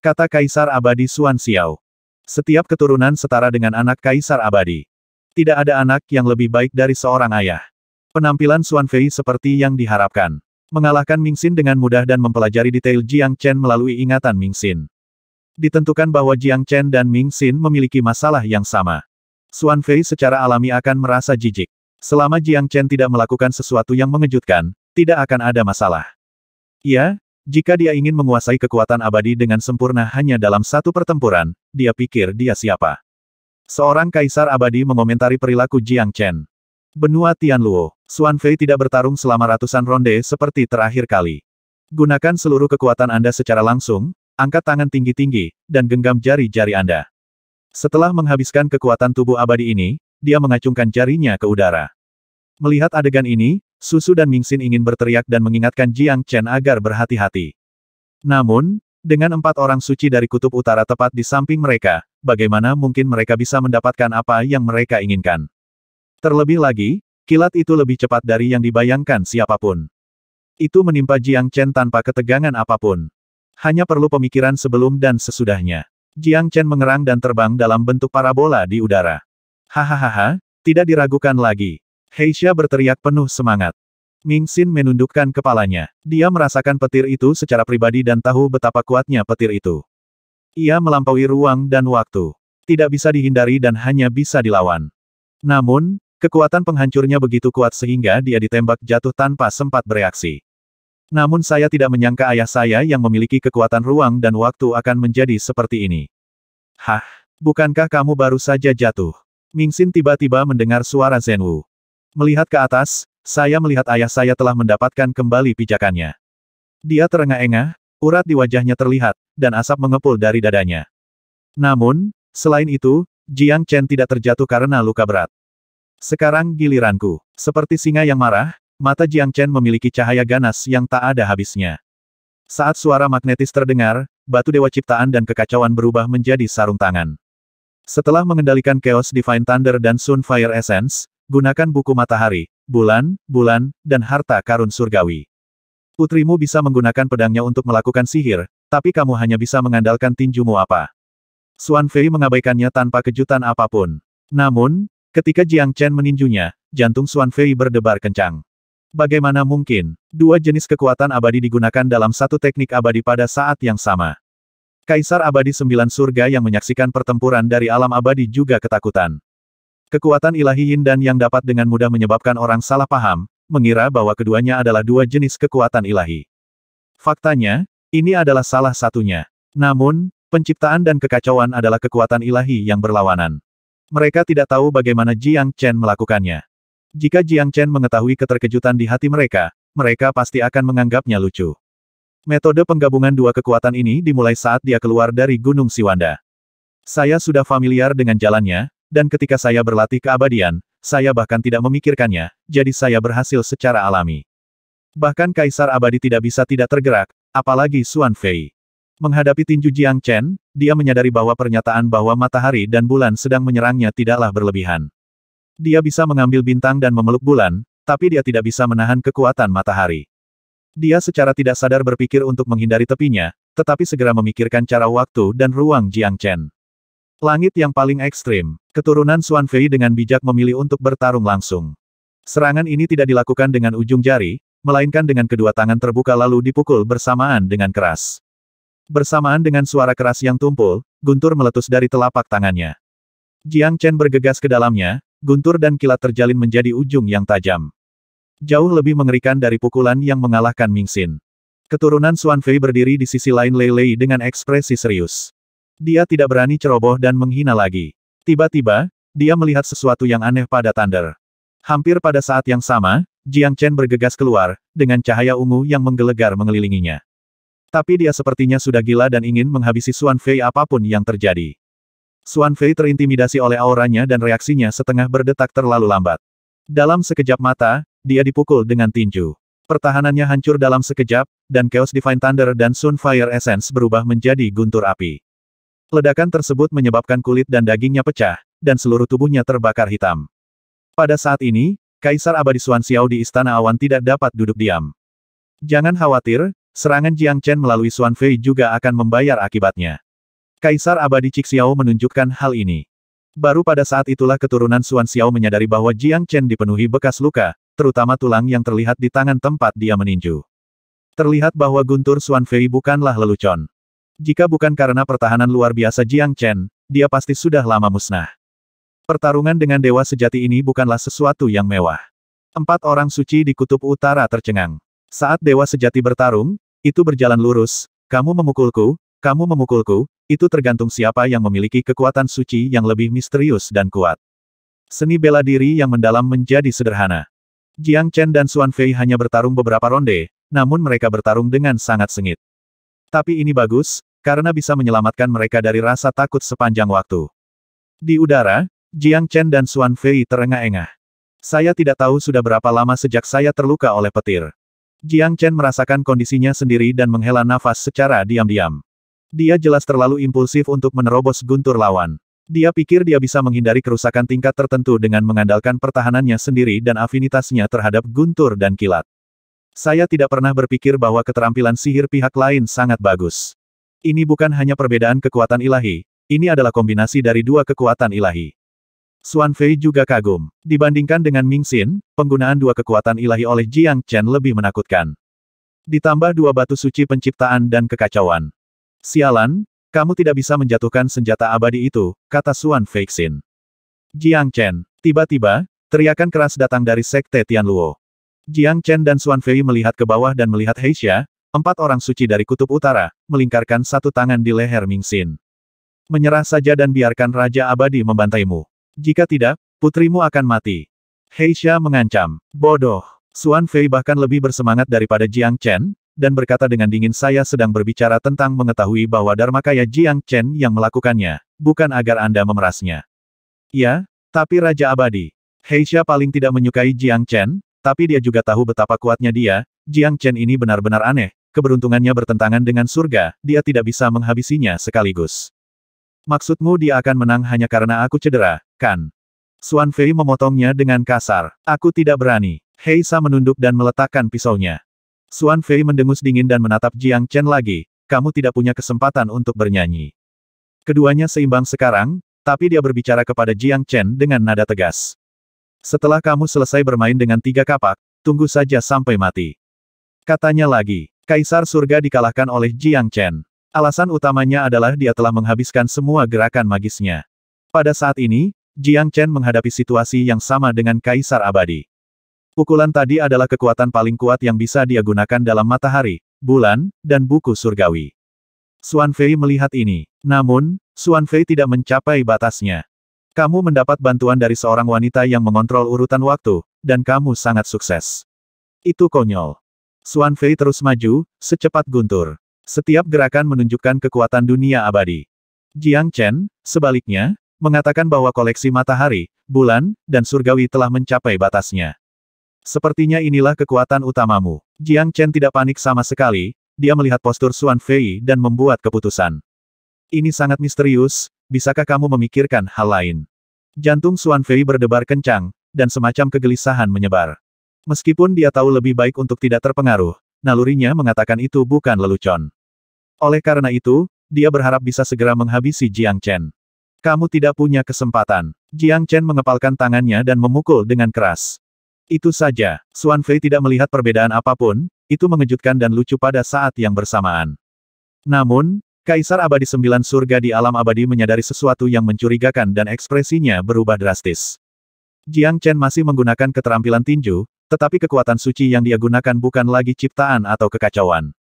Kata Kaisar abadi Suan Xiao. Setiap keturunan setara dengan anak Kaisar abadi. Tidak ada anak yang lebih baik dari seorang ayah. Penampilan Xuan Fei seperti yang diharapkan. Mengalahkan Ming Mingxin dengan mudah dan mempelajari detail Jiang Chen melalui ingatan Ming Mingxin. Ditentukan bahwa Jiang Chen dan Ming Mingxin memiliki masalah yang sama. Xuan Fei secara alami akan merasa jijik. Selama Jiang Chen tidak melakukan sesuatu yang mengejutkan, tidak akan ada masalah. Ya, jika dia ingin menguasai kekuatan abadi dengan sempurna hanya dalam satu pertempuran, dia pikir dia siapa. Seorang kaisar abadi mengomentari perilaku Jiang Chen. Benua Tianluo, Xuan Fei tidak bertarung selama ratusan ronde seperti terakhir kali. Gunakan seluruh kekuatan Anda secara langsung, angkat tangan tinggi-tinggi, dan genggam jari-jari Anda. Setelah menghabiskan kekuatan tubuh abadi ini, dia mengacungkan jarinya ke udara. Melihat adegan ini, Susu dan Mingxin ingin berteriak dan mengingatkan Jiang Chen agar berhati-hati. Namun, dengan empat orang suci dari kutub utara tepat di samping mereka, bagaimana mungkin mereka bisa mendapatkan apa yang mereka inginkan? Terlebih lagi, kilat itu lebih cepat dari yang dibayangkan siapapun. Itu menimpa Jiang Chen tanpa ketegangan apapun. Hanya perlu pemikiran sebelum dan sesudahnya. Jiang Chen mengerang dan terbang dalam bentuk parabola di udara. Hahaha, tidak diragukan lagi. Heisha berteriak penuh semangat. Ming Xin menundukkan kepalanya. Dia merasakan petir itu secara pribadi dan tahu betapa kuatnya petir itu. Ia melampaui ruang dan waktu. Tidak bisa dihindari dan hanya bisa dilawan. Namun, Kekuatan penghancurnya begitu kuat sehingga dia ditembak jatuh tanpa sempat bereaksi. Namun saya tidak menyangka ayah saya yang memiliki kekuatan ruang dan waktu akan menjadi seperti ini. Hah, bukankah kamu baru saja jatuh? Mingsin tiba-tiba mendengar suara Wu. Melihat ke atas, saya melihat ayah saya telah mendapatkan kembali pijakannya. Dia terengah-engah, urat di wajahnya terlihat, dan asap mengepul dari dadanya. Namun, selain itu, Jiang Chen tidak terjatuh karena luka berat. Sekarang giliranku. Seperti singa yang marah, mata Jiang Chen memiliki cahaya ganas yang tak ada habisnya. Saat suara magnetis terdengar, batu dewa ciptaan dan kekacauan berubah menjadi sarung tangan. Setelah mengendalikan Chaos Divine Thunder dan Sun Fire Essence, gunakan buku matahari, bulan, bulan, dan harta karun surgawi. Putrimu bisa menggunakan pedangnya untuk melakukan sihir, tapi kamu hanya bisa mengandalkan tinjumu apa. Suan Fei mengabaikannya tanpa kejutan apapun. Namun, Ketika Jiang Chen meninjunya, jantung Xuan Fei berdebar kencang. Bagaimana mungkin, dua jenis kekuatan abadi digunakan dalam satu teknik abadi pada saat yang sama. Kaisar abadi sembilan surga yang menyaksikan pertempuran dari alam abadi juga ketakutan. Kekuatan ilahi Yin dan yang dapat dengan mudah menyebabkan orang salah paham, mengira bahwa keduanya adalah dua jenis kekuatan ilahi. Faktanya, ini adalah salah satunya. Namun, penciptaan dan kekacauan adalah kekuatan ilahi yang berlawanan. Mereka tidak tahu bagaimana Jiang Chen melakukannya. Jika Jiang Chen mengetahui keterkejutan di hati mereka, mereka pasti akan menganggapnya lucu. Metode penggabungan dua kekuatan ini dimulai saat dia keluar dari Gunung Siwanda. Saya sudah familiar dengan jalannya, dan ketika saya berlatih keabadian, saya bahkan tidak memikirkannya, jadi saya berhasil secara alami. Bahkan Kaisar Abadi tidak bisa tidak tergerak, apalagi Suan Fei. Menghadapi tinju Jiang Chen, dia menyadari bahwa pernyataan bahwa matahari dan bulan sedang menyerangnya tidaklah berlebihan. Dia bisa mengambil bintang dan memeluk bulan, tapi dia tidak bisa menahan kekuatan matahari. Dia secara tidak sadar berpikir untuk menghindari tepinya, tetapi segera memikirkan cara waktu dan ruang Jiang Chen. Langit yang paling ekstrim, keturunan Xuan Fei dengan bijak memilih untuk bertarung langsung. Serangan ini tidak dilakukan dengan ujung jari, melainkan dengan kedua tangan terbuka lalu dipukul bersamaan dengan keras. Bersamaan dengan suara keras yang tumpul, guntur meletus dari telapak tangannya. Jiang Chen bergegas ke dalamnya, guntur dan kilat terjalin menjadi ujung yang tajam. Jauh lebih mengerikan dari pukulan yang mengalahkan Ming Mingxin. Keturunan Xuan Fei berdiri di sisi lain Lei Lei dengan ekspresi serius. Dia tidak berani ceroboh dan menghina lagi. Tiba-tiba, dia melihat sesuatu yang aneh pada Thunder. Hampir pada saat yang sama, Jiang Chen bergegas keluar, dengan cahaya ungu yang menggelegar mengelilinginya. Tapi dia sepertinya sudah gila dan ingin menghabisi Xuan Fei apapun yang terjadi. Xuan Fei terintimidasi oleh auranya dan reaksinya setengah berdetak terlalu lambat. Dalam sekejap mata, dia dipukul dengan tinju. Pertahanannya hancur dalam sekejap, dan Chaos Divine Thunder dan Sun Fire Essence berubah menjadi guntur api. Ledakan tersebut menyebabkan kulit dan dagingnya pecah, dan seluruh tubuhnya terbakar hitam. Pada saat ini, Kaisar Abadi Xuan Xiao di Istana Awan tidak dapat duduk diam. Jangan khawatir, Serangan Jiang Chen melalui Xuan Fei juga akan membayar akibatnya. Kaisar Abadi Cik Xiao menunjukkan hal ini. Baru pada saat itulah keturunan Xuan Xiao menyadari bahwa Jiang Chen dipenuhi bekas luka, terutama tulang yang terlihat di tangan tempat dia meninju. Terlihat bahwa guntur Xuan Fei bukanlah lelucon. Jika bukan karena pertahanan luar biasa Jiang Chen, dia pasti sudah lama musnah. Pertarungan dengan dewa sejati ini bukanlah sesuatu yang mewah. Empat orang suci di kutub utara tercengang. Saat dewa sejati bertarung, itu berjalan lurus, kamu memukulku, kamu memukulku, itu tergantung siapa yang memiliki kekuatan suci yang lebih misterius dan kuat. Seni bela diri yang mendalam menjadi sederhana. Jiang Chen dan Xuan Fei hanya bertarung beberapa ronde, namun mereka bertarung dengan sangat sengit. Tapi ini bagus, karena bisa menyelamatkan mereka dari rasa takut sepanjang waktu. Di udara, Jiang Chen dan Xuan Fei terengah-engah. Saya tidak tahu sudah berapa lama sejak saya terluka oleh petir. Jiang Chen merasakan kondisinya sendiri dan menghela nafas secara diam-diam. Dia jelas terlalu impulsif untuk menerobos guntur lawan. Dia pikir dia bisa menghindari kerusakan tingkat tertentu dengan mengandalkan pertahanannya sendiri dan afinitasnya terhadap guntur dan kilat. Saya tidak pernah berpikir bahwa keterampilan sihir pihak lain sangat bagus. Ini bukan hanya perbedaan kekuatan ilahi, ini adalah kombinasi dari dua kekuatan ilahi. Xuan Fei juga kagum. Dibandingkan dengan Ming Xin, penggunaan dua kekuatan ilahi oleh Jiang Chen lebih menakutkan. Ditambah dua batu suci penciptaan dan kekacauan. Sialan, kamu tidak bisa menjatuhkan senjata abadi itu, kata Xuan Fei Xin. Jiang Chen, tiba-tiba, teriakan keras datang dari Sekte Tianluo. Jiang Chen dan Xuan Fei melihat ke bawah dan melihat Heisha, empat orang suci dari Kutub Utara, melingkarkan satu tangan di leher Ming Xin. Menyerah saja dan biarkan Raja Abadi membantaimu. Jika tidak, putrimu akan mati. Heisha mengancam. Bodoh. Suan Fei bahkan lebih bersemangat daripada Jiang Chen, dan berkata dengan dingin saya sedang berbicara tentang mengetahui bahwa Dharma Kaya Jiang Chen yang melakukannya, bukan agar Anda memerasnya. Ya, tapi Raja Abadi. Heisha paling tidak menyukai Jiang Chen, tapi dia juga tahu betapa kuatnya dia, Jiang Chen ini benar-benar aneh, keberuntungannya bertentangan dengan surga, dia tidak bisa menghabisinya sekaligus. Maksudmu dia akan menang hanya karena aku cedera, kan? Suan Fei memotongnya dengan kasar. Aku tidak berani. Hei Sa menunduk dan meletakkan pisaunya. Suan Fei mendengus dingin dan menatap Jiang Chen lagi. Kamu tidak punya kesempatan untuk bernyanyi. Keduanya seimbang sekarang, tapi dia berbicara kepada Jiang Chen dengan nada tegas. Setelah kamu selesai bermain dengan tiga kapak, tunggu saja sampai mati. Katanya lagi, Kaisar Surga dikalahkan oleh Jiang Chen. Alasan utamanya adalah dia telah menghabiskan semua gerakan magisnya. Pada saat ini, Jiang Chen menghadapi situasi yang sama dengan Kaisar Abadi. Pukulan tadi adalah kekuatan paling kuat yang bisa dia gunakan dalam matahari, bulan, dan buku surgawi. Xuan Fei melihat ini. Namun, Xuan Fei tidak mencapai batasnya. Kamu mendapat bantuan dari seorang wanita yang mengontrol urutan waktu, dan kamu sangat sukses. Itu konyol. Xuan Fei terus maju, secepat guntur. Setiap gerakan menunjukkan kekuatan dunia abadi. Jiang Chen, sebaliknya, mengatakan bahwa koleksi matahari, bulan, dan surgawi telah mencapai batasnya. Sepertinya inilah kekuatan utamamu. Jiang Chen tidak panik sama sekali, dia melihat postur Xuan Fei dan membuat keputusan. Ini sangat misterius, bisakah kamu memikirkan hal lain? Jantung Xuan Fei berdebar kencang, dan semacam kegelisahan menyebar. Meskipun dia tahu lebih baik untuk tidak terpengaruh, nalurinya mengatakan itu bukan lelucon. Oleh karena itu, dia berharap bisa segera menghabisi Jiang Chen. Kamu tidak punya kesempatan. Jiang Chen mengepalkan tangannya dan memukul dengan keras. Itu saja, Xuan Fei tidak melihat perbedaan apapun, itu mengejutkan dan lucu pada saat yang bersamaan. Namun, Kaisar Abadi Sembilan Surga di Alam Abadi menyadari sesuatu yang mencurigakan dan ekspresinya berubah drastis. Jiang Chen masih menggunakan keterampilan tinju, tetapi kekuatan suci yang dia gunakan bukan lagi ciptaan atau kekacauan.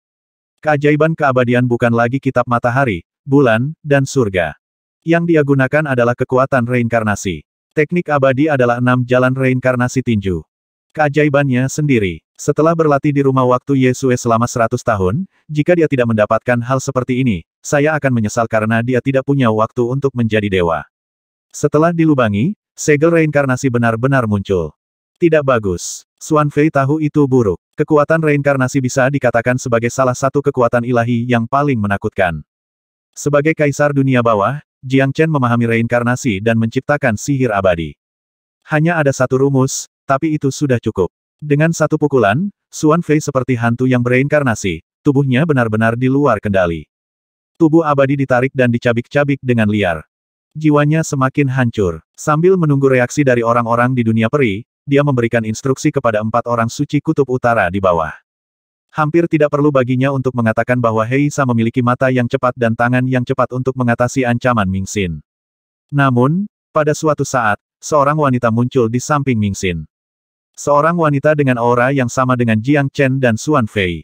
Keajaiban keabadian bukan lagi kitab matahari, bulan, dan surga. Yang dia gunakan adalah kekuatan reinkarnasi. Teknik abadi adalah enam jalan reinkarnasi tinju. Keajaibannya sendiri. Setelah berlatih di rumah waktu Yesus selama seratus tahun, jika dia tidak mendapatkan hal seperti ini, saya akan menyesal karena dia tidak punya waktu untuk menjadi dewa. Setelah dilubangi, segel reinkarnasi benar-benar muncul. Tidak bagus. Xuan Fei tahu itu buruk. Kekuatan reinkarnasi bisa dikatakan sebagai salah satu kekuatan ilahi yang paling menakutkan. Sebagai kaisar dunia bawah, Jiang Chen memahami reinkarnasi dan menciptakan sihir abadi. Hanya ada satu rumus, tapi itu sudah cukup. Dengan satu pukulan, Xuan Fei seperti hantu yang bereinkarnasi, tubuhnya benar-benar di luar kendali. Tubuh abadi ditarik dan dicabik-cabik dengan liar. Jiwanya semakin hancur. Sambil menunggu reaksi dari orang-orang di dunia peri, dia memberikan instruksi kepada empat orang suci kutub utara di bawah. Hampir tidak perlu baginya untuk mengatakan bahwa Hei Heisa memiliki mata yang cepat dan tangan yang cepat untuk mengatasi ancaman Ming Mingxin. Namun, pada suatu saat, seorang wanita muncul di samping Ming Mingxin. Seorang wanita dengan aura yang sama dengan Jiang Chen dan Xuan Fei.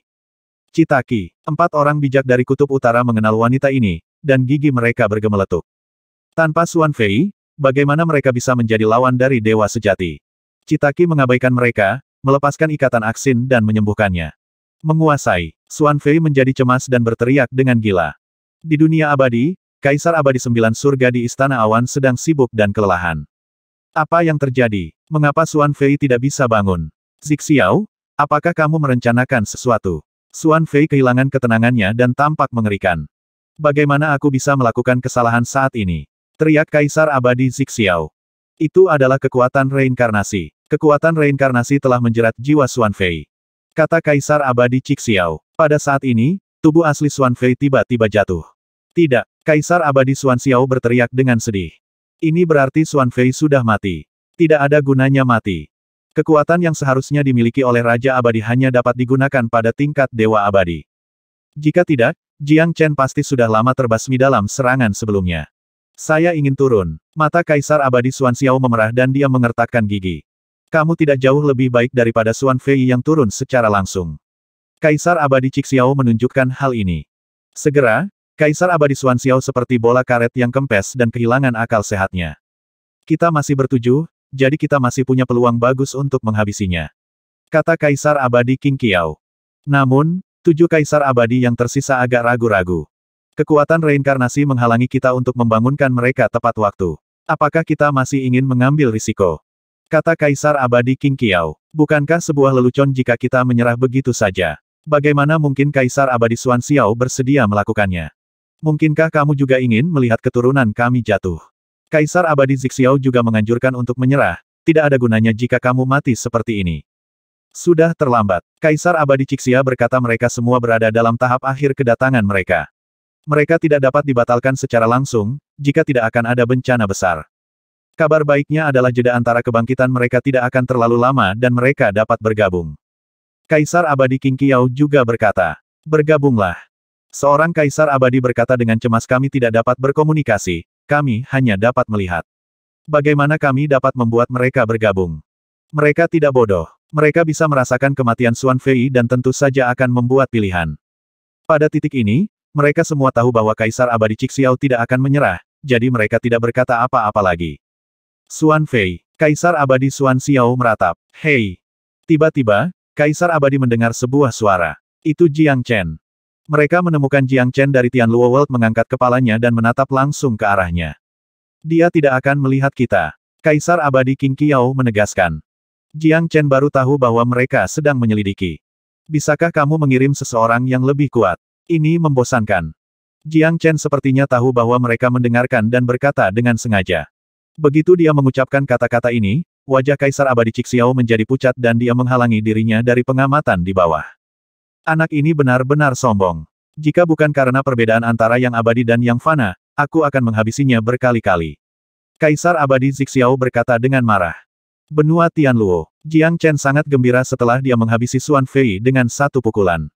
Citaki, empat orang bijak dari kutub utara mengenal wanita ini, dan gigi mereka bergemeletuk. Tanpa Xuan Fei, bagaimana mereka bisa menjadi lawan dari dewa sejati? Citaki mengabaikan mereka, melepaskan ikatan aksin dan menyembuhkannya. Menguasai, Suan Fei menjadi cemas dan berteriak dengan gila. Di dunia abadi, Kaisar Abadi Sembilan Surga di Istana Awan sedang sibuk dan kelelahan. Apa yang terjadi? Mengapa Suan Fei tidak bisa bangun? Zixiao, apakah kamu merencanakan sesuatu? Suan Fei kehilangan ketenangannya dan tampak mengerikan. Bagaimana aku bisa melakukan kesalahan saat ini? Teriak Kaisar Abadi Zixiao. Itu adalah kekuatan reinkarnasi. Kekuatan reinkarnasi telah menjerat jiwa Xuan Fei. Kata Kaisar Abadi Cik Xiao. Pada saat ini, tubuh asli Xuan Fei tiba-tiba jatuh. Tidak, Kaisar Abadi Xuan Xiao berteriak dengan sedih. Ini berarti Xuan Fei sudah mati. Tidak ada gunanya mati. Kekuatan yang seharusnya dimiliki oleh Raja Abadi hanya dapat digunakan pada tingkat Dewa Abadi. Jika tidak, Jiang Chen pasti sudah lama terbasmi dalam serangan sebelumnya. Saya ingin turun. Mata Kaisar Abadi Suan Xiao memerah dan dia mengertakkan gigi. Kamu tidak jauh lebih baik daripada Suan Fei yang turun secara langsung. Kaisar Abadi Cixiao menunjukkan hal ini. Segera, Kaisar Abadi Suan Xiao seperti bola karet yang kempes dan kehilangan akal sehatnya. Kita masih bertujuh, jadi kita masih punya peluang bagus untuk menghabisinya. Kata Kaisar Abadi King Kiao. Namun, tujuh Kaisar Abadi yang tersisa agak ragu-ragu. Kekuatan reinkarnasi menghalangi kita untuk membangunkan mereka tepat waktu. Apakah kita masih ingin mengambil risiko? Kata Kaisar Abadi King Kiao. Bukankah sebuah lelucon jika kita menyerah begitu saja? Bagaimana mungkin Kaisar Abadi Xuan Xiao bersedia melakukannya? Mungkinkah kamu juga ingin melihat keturunan kami jatuh? Kaisar Abadi Zixiao juga menganjurkan untuk menyerah, tidak ada gunanya jika kamu mati seperti ini. Sudah terlambat. Kaisar Abadi Cixia berkata mereka semua berada dalam tahap akhir kedatangan mereka. Mereka tidak dapat dibatalkan secara langsung, jika tidak akan ada bencana besar. Kabar baiknya adalah jeda antara kebangkitan mereka tidak akan terlalu lama dan mereka dapat bergabung. Kaisar Abadi King Kiao juga berkata, Bergabunglah. Seorang Kaisar Abadi berkata dengan cemas kami tidak dapat berkomunikasi, kami hanya dapat melihat. Bagaimana kami dapat membuat mereka bergabung? Mereka tidak bodoh. Mereka bisa merasakan kematian Suan Fei dan tentu saja akan membuat pilihan. Pada titik ini, mereka semua tahu bahwa Kaisar Abadi Cixiao tidak akan menyerah, jadi mereka tidak berkata apa-apa lagi. Suan Fei, Kaisar Abadi Suan Xiao meratap. Hei! Tiba-tiba, Kaisar Abadi mendengar sebuah suara. Itu Jiang Chen. Mereka menemukan Jiang Chen dari Tianluo World mengangkat kepalanya dan menatap langsung ke arahnya. Dia tidak akan melihat kita. Kaisar Abadi King Qiao menegaskan. Jiang Chen baru tahu bahwa mereka sedang menyelidiki. Bisakah kamu mengirim seseorang yang lebih kuat? Ini membosankan. Jiang Chen sepertinya tahu bahwa mereka mendengarkan dan berkata dengan sengaja. Begitu dia mengucapkan kata-kata ini, wajah Kaisar Abadi Cixiao menjadi pucat dan dia menghalangi dirinya dari pengamatan di bawah. Anak ini benar-benar sombong. Jika bukan karena perbedaan antara yang abadi dan yang fana, aku akan menghabisinya berkali-kali. Kaisar Abadi Zixiao berkata dengan marah. Benua Tianluo, Jiang Chen sangat gembira setelah dia menghabisi Xuan Fei dengan satu pukulan.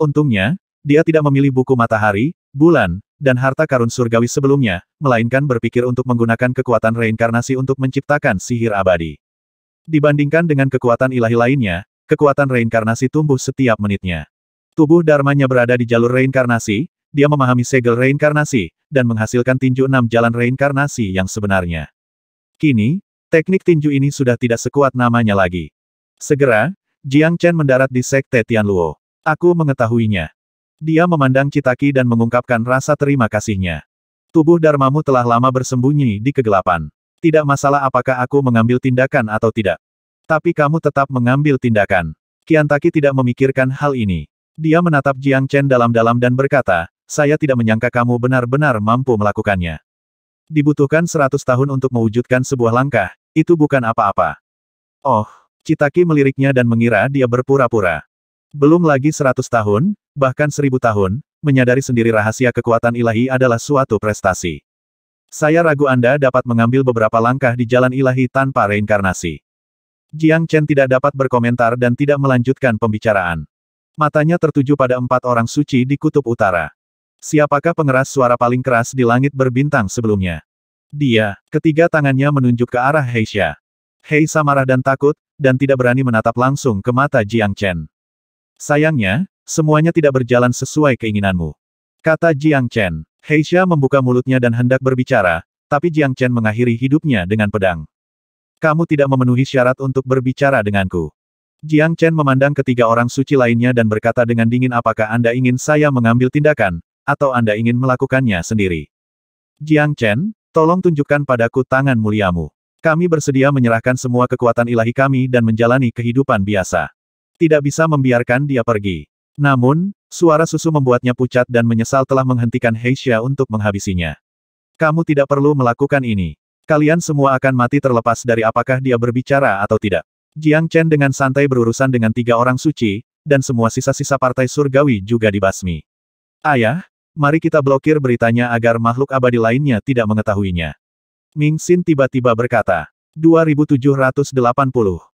Untungnya, dia tidak memilih buku matahari, bulan, dan harta karun surgawi sebelumnya, melainkan berpikir untuk menggunakan kekuatan reinkarnasi untuk menciptakan sihir abadi. Dibandingkan dengan kekuatan ilahi lainnya, kekuatan reinkarnasi tumbuh setiap menitnya. Tubuh Dharmanya berada di jalur reinkarnasi, dia memahami segel reinkarnasi, dan menghasilkan tinju enam jalan reinkarnasi yang sebenarnya. Kini, teknik tinju ini sudah tidak sekuat namanya lagi. Segera, Jiang Chen mendarat di Sekte Tianluo. Aku mengetahuinya. Dia memandang Citaki dan mengungkapkan rasa terima kasihnya. Tubuh Darmamu telah lama bersembunyi di kegelapan. Tidak masalah apakah aku mengambil tindakan atau tidak. Tapi kamu tetap mengambil tindakan. Kiantaki tidak memikirkan hal ini. Dia menatap Jiang Chen dalam-dalam dan berkata, saya tidak menyangka kamu benar-benar mampu melakukannya. Dibutuhkan seratus tahun untuk mewujudkan sebuah langkah, itu bukan apa-apa. Oh, Citaki meliriknya dan mengira dia berpura-pura. Belum lagi seratus tahun, bahkan seribu tahun, menyadari sendiri rahasia kekuatan ilahi adalah suatu prestasi. Saya ragu Anda dapat mengambil beberapa langkah di jalan ilahi tanpa reinkarnasi. Jiang Chen tidak dapat berkomentar dan tidak melanjutkan pembicaraan. Matanya tertuju pada empat orang suci di kutub utara. Siapakah pengeras suara paling keras di langit berbintang sebelumnya? Dia, ketiga tangannya menunjuk ke arah Heisha. Heisha marah dan takut, dan tidak berani menatap langsung ke mata Jiang Chen. Sayangnya, semuanya tidak berjalan sesuai keinginanmu. Kata Jiang Chen. Heisha membuka mulutnya dan hendak berbicara, tapi Jiang Chen mengakhiri hidupnya dengan pedang. Kamu tidak memenuhi syarat untuk berbicara denganku. Jiang Chen memandang ketiga orang suci lainnya dan berkata dengan dingin apakah Anda ingin saya mengambil tindakan, atau Anda ingin melakukannya sendiri. Jiang Chen, tolong tunjukkan padaku tangan muliamu. Kami bersedia menyerahkan semua kekuatan ilahi kami dan menjalani kehidupan biasa. Tidak bisa membiarkan dia pergi. Namun, suara susu membuatnya pucat dan menyesal telah menghentikan Heisha untuk menghabisinya. Kamu tidak perlu melakukan ini. Kalian semua akan mati terlepas dari apakah dia berbicara atau tidak. Jiang Chen dengan santai berurusan dengan tiga orang suci, dan semua sisa-sisa partai surgawi juga dibasmi. Ayah, mari kita blokir beritanya agar makhluk abadi lainnya tidak mengetahuinya. Ming Xin tiba-tiba berkata. 2780